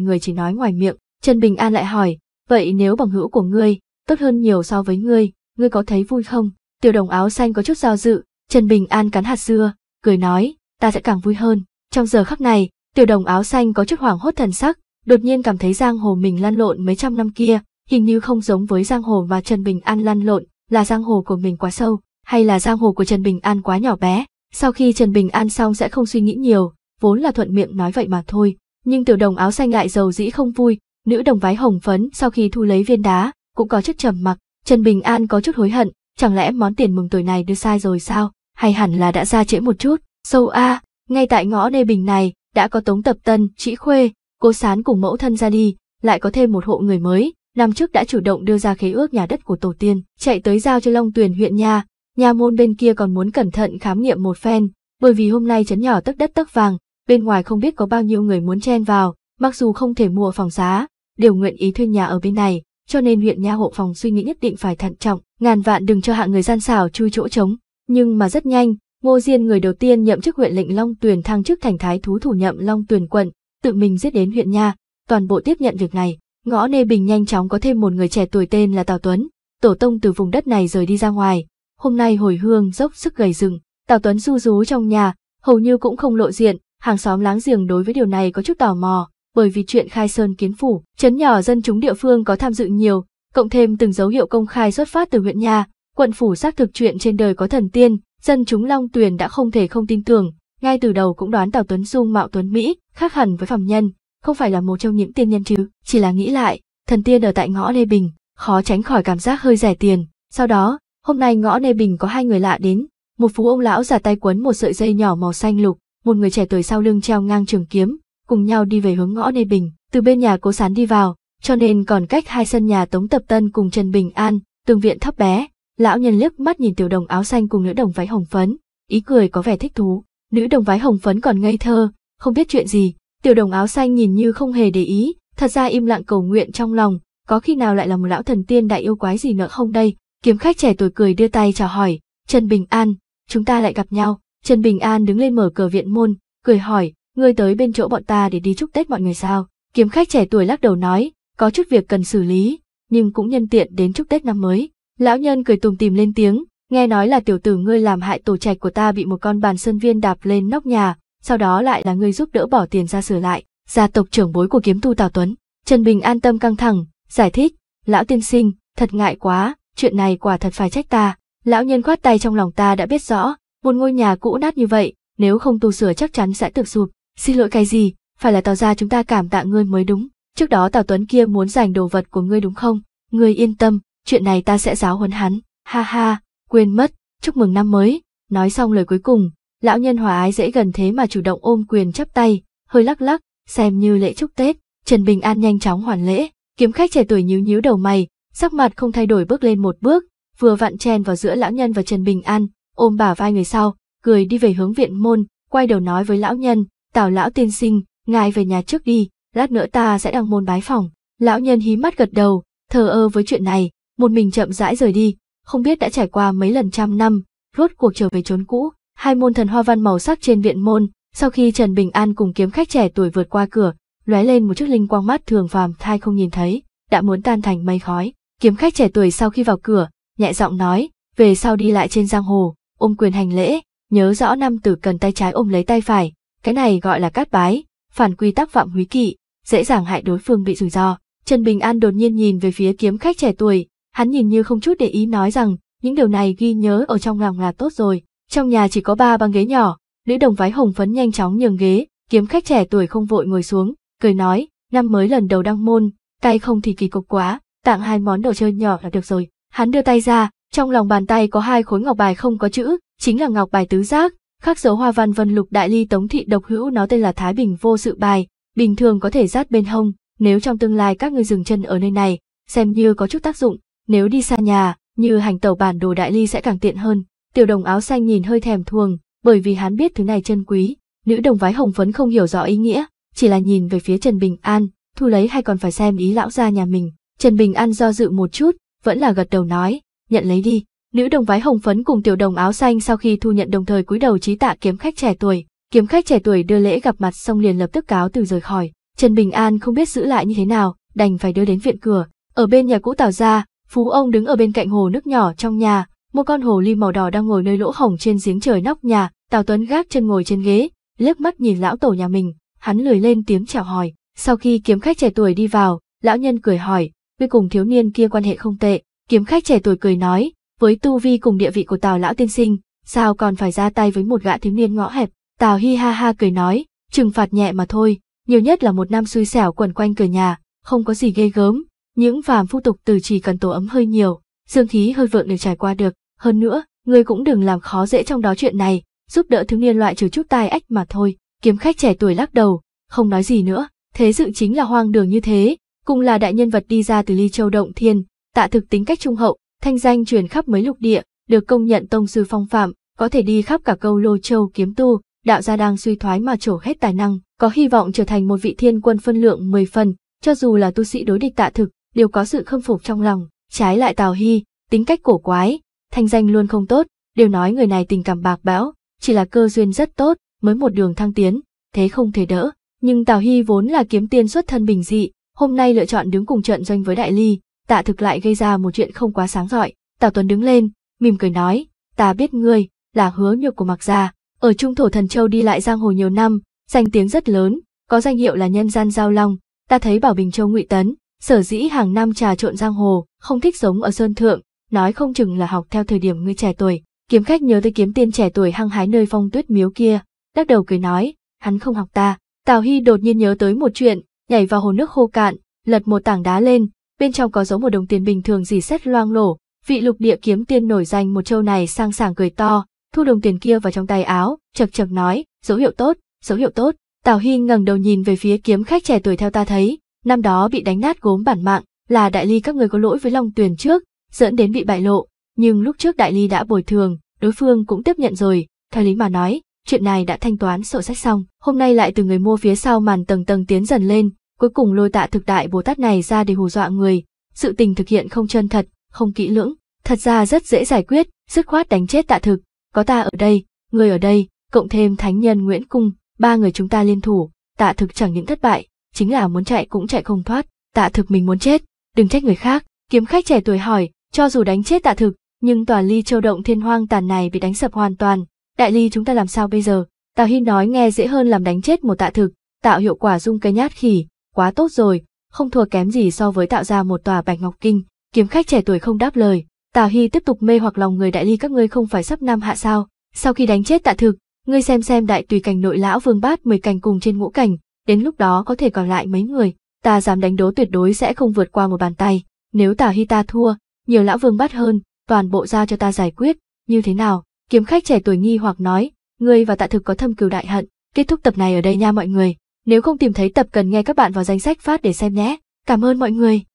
người chỉ nói ngoài miệng. Trần Bình An lại hỏi, vậy nếu bằng hữu của ngươi, tốt hơn nhiều so với ngươi, ngươi có thấy vui không? Tiểu đồng áo xanh có chút do dự, Trần Bình An cắn hạt dưa, cười nói, ta sẽ càng vui hơn. Trong giờ khắc này, tiểu đồng áo xanh có chút hoảng hốt thần sắc, đột nhiên cảm thấy giang hồ mình lan lộn mấy trăm năm kia, hình như không giống với giang hồ và Trần Bình An lăn lộn, là giang hồ của mình quá sâu, hay là giang hồ của Trần Bình An quá nhỏ bé. Sau khi Trần Bình An xong sẽ không suy nghĩ nhiều, vốn là thuận miệng nói vậy mà thôi. Nhưng tiểu đồng áo xanh lại giàu dĩ không vui, nữ đồng vái hồng phấn sau khi thu lấy viên đá, cũng có chút trầm mặc. Trần Bình An có chút hối hận, chẳng lẽ món tiền mừng tuổi này đưa sai rồi sao, hay hẳn là đã ra trễ một chút. Sâu A, ngay tại ngõ Nê Bình này, đã có Tống Tập Tân, Trĩ Khuê, cô Sán cùng mẫu thân ra đi, lại có thêm một hộ người mới, năm trước đã chủ động đưa ra khế ước nhà đất của tổ tiên, chạy tới giao cho Long Tuyền huyện nha. nhà môn bên kia còn muốn cẩn thận khám nghiệm một phen, bởi vì hôm nay chấn nhỏ tất đất tất vàng, bên ngoài không biết có bao nhiêu người muốn chen vào, mặc dù không thể mua phòng giá, đều nguyện ý thuê nhà ở bên này, cho nên huyện nha hộ phòng suy nghĩ nhất định phải thận trọng, ngàn vạn đừng cho hạ người gian xảo chui chỗ trống, nhưng mà rất nhanh, Ngô Diên người đầu tiên nhậm chức huyện lệnh Long Tuyền thăng chức thành thái thú thủ nhậm Long Tuyền quận, tự mình giết đến huyện nha, toàn bộ tiếp nhận việc này. Ngõ Nê Bình nhanh chóng có thêm một người trẻ tuổi tên là Tào Tuấn, tổ tông từ vùng đất này rời đi ra ngoài, hôm nay hồi hương dốc sức gầy rừng, Tào Tuấn du rú trong nhà, hầu như cũng không lộ diện, hàng xóm láng giềng đối với điều này có chút tò mò, bởi vì chuyện khai sơn kiến phủ, chấn nhỏ dân chúng địa phương có tham dự nhiều, cộng thêm từng dấu hiệu công khai xuất phát từ huyện nha quận phủ xác thực chuyện trên đời có thần tiên, dân chúng Long Tuyền đã không thể không tin tưởng, ngay từ đầu cũng đoán Tào Tuấn dung mạo Tuấn Mỹ, khác hẳn với phàm nhân, không phải là một trong những tiên nhân chứ, chỉ là nghĩ lại, thần tiên ở tại ngõ Lê Bình, khó tránh khỏi cảm giác hơi rẻ tiền. Sau đó, hôm nay ngõ Lê Bình có hai người lạ đến, một phú ông lão giả tay quấn một sợi dây nhỏ màu xanh lục, một người trẻ tuổi sau lưng treo ngang trường kiếm, cùng nhau đi về hướng ngõ Lê Bình, từ bên nhà cố sán đi vào, cho nên còn cách hai sân nhà Tống Tập Tân cùng Trần Bình An, tường viện thấp bé. Lão nhân liếc mắt nhìn tiểu đồng áo xanh cùng nữ đồng váy hồng phấn, ý cười có vẻ thích thú. Nữ đồng váy hồng phấn còn ngây thơ, không biết chuyện gì, Tiểu đồng áo xanh nhìn như không hề để ý, thật ra im lặng cầu nguyện trong lòng, có khi nào lại là một lão thần tiên đại yêu quái gì nữa không đây? Kiếm khách trẻ tuổi cười đưa tay chào hỏi, Trần Bình An, chúng ta lại gặp nhau. Trần Bình An đứng lên mở cửa viện môn, cười hỏi, ngươi tới bên chỗ bọn ta để đi chúc Tết mọi người sao? Kiếm khách trẻ tuổi lắc đầu nói, có chút việc cần xử lý, nhưng cũng nhân tiện đến chúc Tết năm mới. Lão nhân cười tùm tìm lên tiếng, nghe nói là tiểu tử ngươi làm hại tổ trạch của ta bị một con bàn sơn viên đạp lên nóc nhà, sau đó lại là người giúp đỡ bỏ tiền ra sửa lại, gia tộc trưởng bối của kiếm tu Tào Tuấn. Trần Bình an tâm căng thẳng, giải thích, lão tiên sinh, thật ngại quá, chuyện này quả thật phải trách ta. Lão nhân khoát tay trong lòng ta đã biết rõ, một ngôi nhà cũ nát như vậy, nếu không tu sửa chắc chắn sẽ tược sụp. Xin lỗi cái gì, phải là tào gia chúng ta cảm tạ ngươi mới đúng. Trước đó Tào Tuấn kia muốn giành đồ vật của ngươi đúng không? Ngươi yên tâm, chuyện này ta sẽ giáo huấn hắn. Ha ha, quên mất, chúc mừng năm mới. Nói xong lời cuối cùng, lão nhân hòa ái dễ gần thế mà chủ động ôm quyền chắp tay, hơi lắc lắc, xem như lễ chúc Tết, Trần Bình An nhanh chóng hoàn lễ, kiếm khách trẻ tuổi nhíu nhíu đầu mày, sắc mặt không thay đổi bước lên một bước, vừa vặn chen vào giữa lão nhân và Trần Bình An, ôm bà vai người sau, cười đi về hướng viện môn, quay đầu nói với lão nhân, tào lão tiên sinh, ngài về nhà trước đi, lát nữa ta sẽ đăng môn bái phòng. Lão nhân hí mắt gật đầu, thờ ơ với chuyện này, một mình chậm rãi rời đi, không biết đã trải qua mấy lần trăm năm, rốt cuộc trở về trốn cũ, Hai môn thần hoa văn màu sắc trên viện môn, sau khi Trần Bình An cùng kiếm khách trẻ tuổi vượt qua cửa, lóe lên một chiếc linh quang mắt thường phàm thai không nhìn thấy, đã muốn tan thành mây khói. Kiếm khách trẻ tuổi sau khi vào cửa, nhẹ giọng nói, về sau đi lại trên giang hồ, ôm quyền hành lễ, nhớ rõ nam tử cần tay trái ôm lấy tay phải, cái này gọi là cát bái, phản quy tắc phạm húy kỵ, dễ dàng hại đối phương bị rủi ro. Trần Bình An đột nhiên nhìn về phía kiếm khách trẻ tuổi, hắn nhìn như không chút để ý nói rằng, những điều này ghi nhớ ở trong lòng là tốt rồi, trong nhà chỉ có ba băng ghế nhỏ, Lữ Đồng vái hồng phấn nhanh chóng nhường ghế, kiếm khách trẻ tuổi không vội ngồi xuống, cười nói, năm mới lần đầu đăng môn, tay không thì kỳ cục quá, tặng hai món đồ chơi nhỏ là được rồi. Hắn đưa tay ra, trong lòng bàn tay có hai khối ngọc bài không có chữ, chính là ngọc bài tứ giác, khắc dấu hoa văn vân lục đại ly tống thị độc hữu nó tên là Thái Bình vô sự bài, bình thường có thể rát bên hông, nếu trong tương lai các ngươi dừng chân ở nơi này, xem như có chút tác dụng, nếu đi xa nhà, như hành tẩu bản đồ đại ly sẽ càng tiện hơn. Tiểu đồng áo xanh nhìn hơi thèm thuồng, bởi vì hắn biết thứ này chân quý. Nữ đồng vái hồng phấn không hiểu rõ ý nghĩa, chỉ là nhìn về phía Trần Bình An, thu lấy hay còn phải xem ý lão gia nhà mình. Trần Bình An do dự một chút, vẫn là gật đầu nói, nhận lấy đi. Nữ đồng vái hồng phấn cùng tiểu đồng áo xanh sau khi thu nhận đồng thời cúi đầu trí tạ kiếm khách trẻ tuổi, kiếm khách trẻ tuổi đưa lễ gặp mặt xong liền lập tức cáo từ rời khỏi. Trần Bình An không biết giữ lại như thế nào, đành phải đưa đến viện cửa. Ở bên nhà cũ Tào gia, phú ông đứng ở bên cạnh hồ nước nhỏ trong nhà, một con hồ ly màu đỏ đang ngồi nơi lỗ hổng trên giếng trời nóc nhà, Tào Tuấn gác chân ngồi trên ghế, liếc mắt nhìn lão tổ nhà mình, hắn lười lên tiếng chào hỏi. Sau khi kiếm khách trẻ tuổi đi vào, lão nhân cười hỏi, với cùng thiếu niên kia quan hệ không tệ, kiếm khách trẻ tuổi cười nói, với tu vi cùng địa vị của Tào lão tiên sinh, sao còn phải ra tay với một gã thiếu niên ngõ hẹp, Tào hi ha ha cười nói, trừng phạt nhẹ mà thôi, nhiều nhất là một năm xui xẻo quẩn quanh cửa nhà, không có gì ghê gớm, những phàm phu tục từ chỉ cần tổ ấm hơi nhiều, dương khí hơi vượng đều trải qua được, hơn nữa, ngươi cũng đừng làm khó dễ trong đó chuyện này, giúp đỡ thiếu niên loại trừ chút tai ách mà thôi. Kiếm khách trẻ tuổi lắc đầu, không nói gì nữa, thế sự chính là hoang đường như thế, cùng là đại nhân vật đi ra từ ly châu động thiên, tạ thực tính cách trung hậu, thanh danh truyền khắp mấy lục địa, được công nhận tông sư phong phạm, có thể đi khắp cả câu lô châu kiếm tu, đạo gia đang suy thoái mà trổ hết tài năng, có hy vọng trở thành một vị thiên quân phân lượng 10 phần, cho dù là tu sĩ đối địch tạ thực, đều có sự khâm phục trong lòng, trái lại Tào Hy, tính cách cổ quái, thanh danh luôn không tốt, đều nói người này tình cảm bạc bẽo, chỉ là cơ duyên rất tốt, mới một đường thăng tiến, thế không thể đỡ. Nhưng Tào Hy vốn là kiếm tiên xuất thân bình dị, hôm nay lựa chọn đứng cùng trận doanh với Đại Ly, tạ thực lại gây ra một chuyện không quá sáng giỏi. Tào Tuấn đứng lên, mỉm cười nói, ta biết ngươi, là hứa nhược của Mạc Gia, ở Trung Thổ Thần Châu đi lại giang hồ nhiều năm, danh tiếng rất lớn, có danh hiệu là nhân gian giao long, ta thấy Bảo Bình Châu ngụy Tấn, sở dĩ hàng năm trà trộn giang hồ, không thích sống ở Sơn Thượng, nói không chừng là học theo thời điểm ngươi trẻ tuổi. Kiếm khách nhớ tới kiếm tiên trẻ tuổi hăng hái nơi phong tuyết miếu kia, đắc đầu cười nói, hắn không học ta. Tào Hy đột nhiên nhớ tới một chuyện, nhảy vào hồ nước khô cạn, lật một tảng đá lên, bên trong có dấu một đồng tiền bình thường gì xét loang lổ, vị lục địa kiếm tiên nổi danh một châu này sang sảng cười to, thu đồng tiền kia vào trong tay áo, chập chập nói, dấu hiệu tốt, dấu hiệu tốt. Tào Hy ngẩng đầu nhìn về phía kiếm khách trẻ tuổi theo ta thấy, năm đó bị đánh nát gốm bản mạng, là đại ly các người có lỗi với Long Tuyền trước, dẫn đến bị bại lộ, nhưng lúc trước đại ly đã bồi thường, đối phương cũng tiếp nhận rồi, theo lý mà nói, chuyện này đã thanh toán sổ sách xong, hôm nay lại từ người mua phía sau màn tầng tầng tiến dần lên, cuối cùng lôi tạ thực đại Bồ Tát này ra để hù dọa người, sự tình thực hiện không chân thật, không kỹ lưỡng, thật ra rất dễ giải quyết, dứt khoát đánh chết tạ thực, có ta ở đây, người ở đây, cộng thêm thánh nhân Nguyễn Cung, ba người chúng ta liên thủ, tạ thực chẳng những thất bại, chính là muốn chạy cũng chạy không thoát, tạ thực mình muốn chết, đừng trách người khác, kiếm khách trẻ tuổi hỏi, cho dù đánh chết tạ thực, nhưng tòa ly châu động thiên hoang tàn này bị đánh sập hoàn toàn, đại ly chúng ta làm sao bây giờ? Tào Hi nói nghe dễ hơn làm đánh chết một tạ thực, tạo hiệu quả dung cây nhát khỉ, quá tốt rồi, không thua kém gì so với tạo ra một tòa bạch ngọc kinh, kiếm khách trẻ tuổi không đáp lời. Tào Hi tiếp tục mê hoặc lòng người đại ly các ngươi không phải sắp nam hạ sao? Sau khi đánh chết tạ thực, ngươi xem xem đại tùy cảnh nội lão vương bát mười cảnh cùng trên ngũ cảnh, đến lúc đó có thể còn lại mấy người, ta dám đánh đố tuyệt đối sẽ không vượt qua một bàn tay. Nếu Tào Hi ta thua, nhiều lão vương bắt hơn, toàn bộ giao cho ta giải quyết, như thế nào? Kiếm khách trẻ tuổi nghi hoặc nói, ngươi và tạ thực có thâm cừu đại hận, kết thúc tập này ở đây nha mọi người. Nếu không tìm thấy tập cần nghe các bạn vào danh sách phát để xem nhé. Cảm ơn mọi người.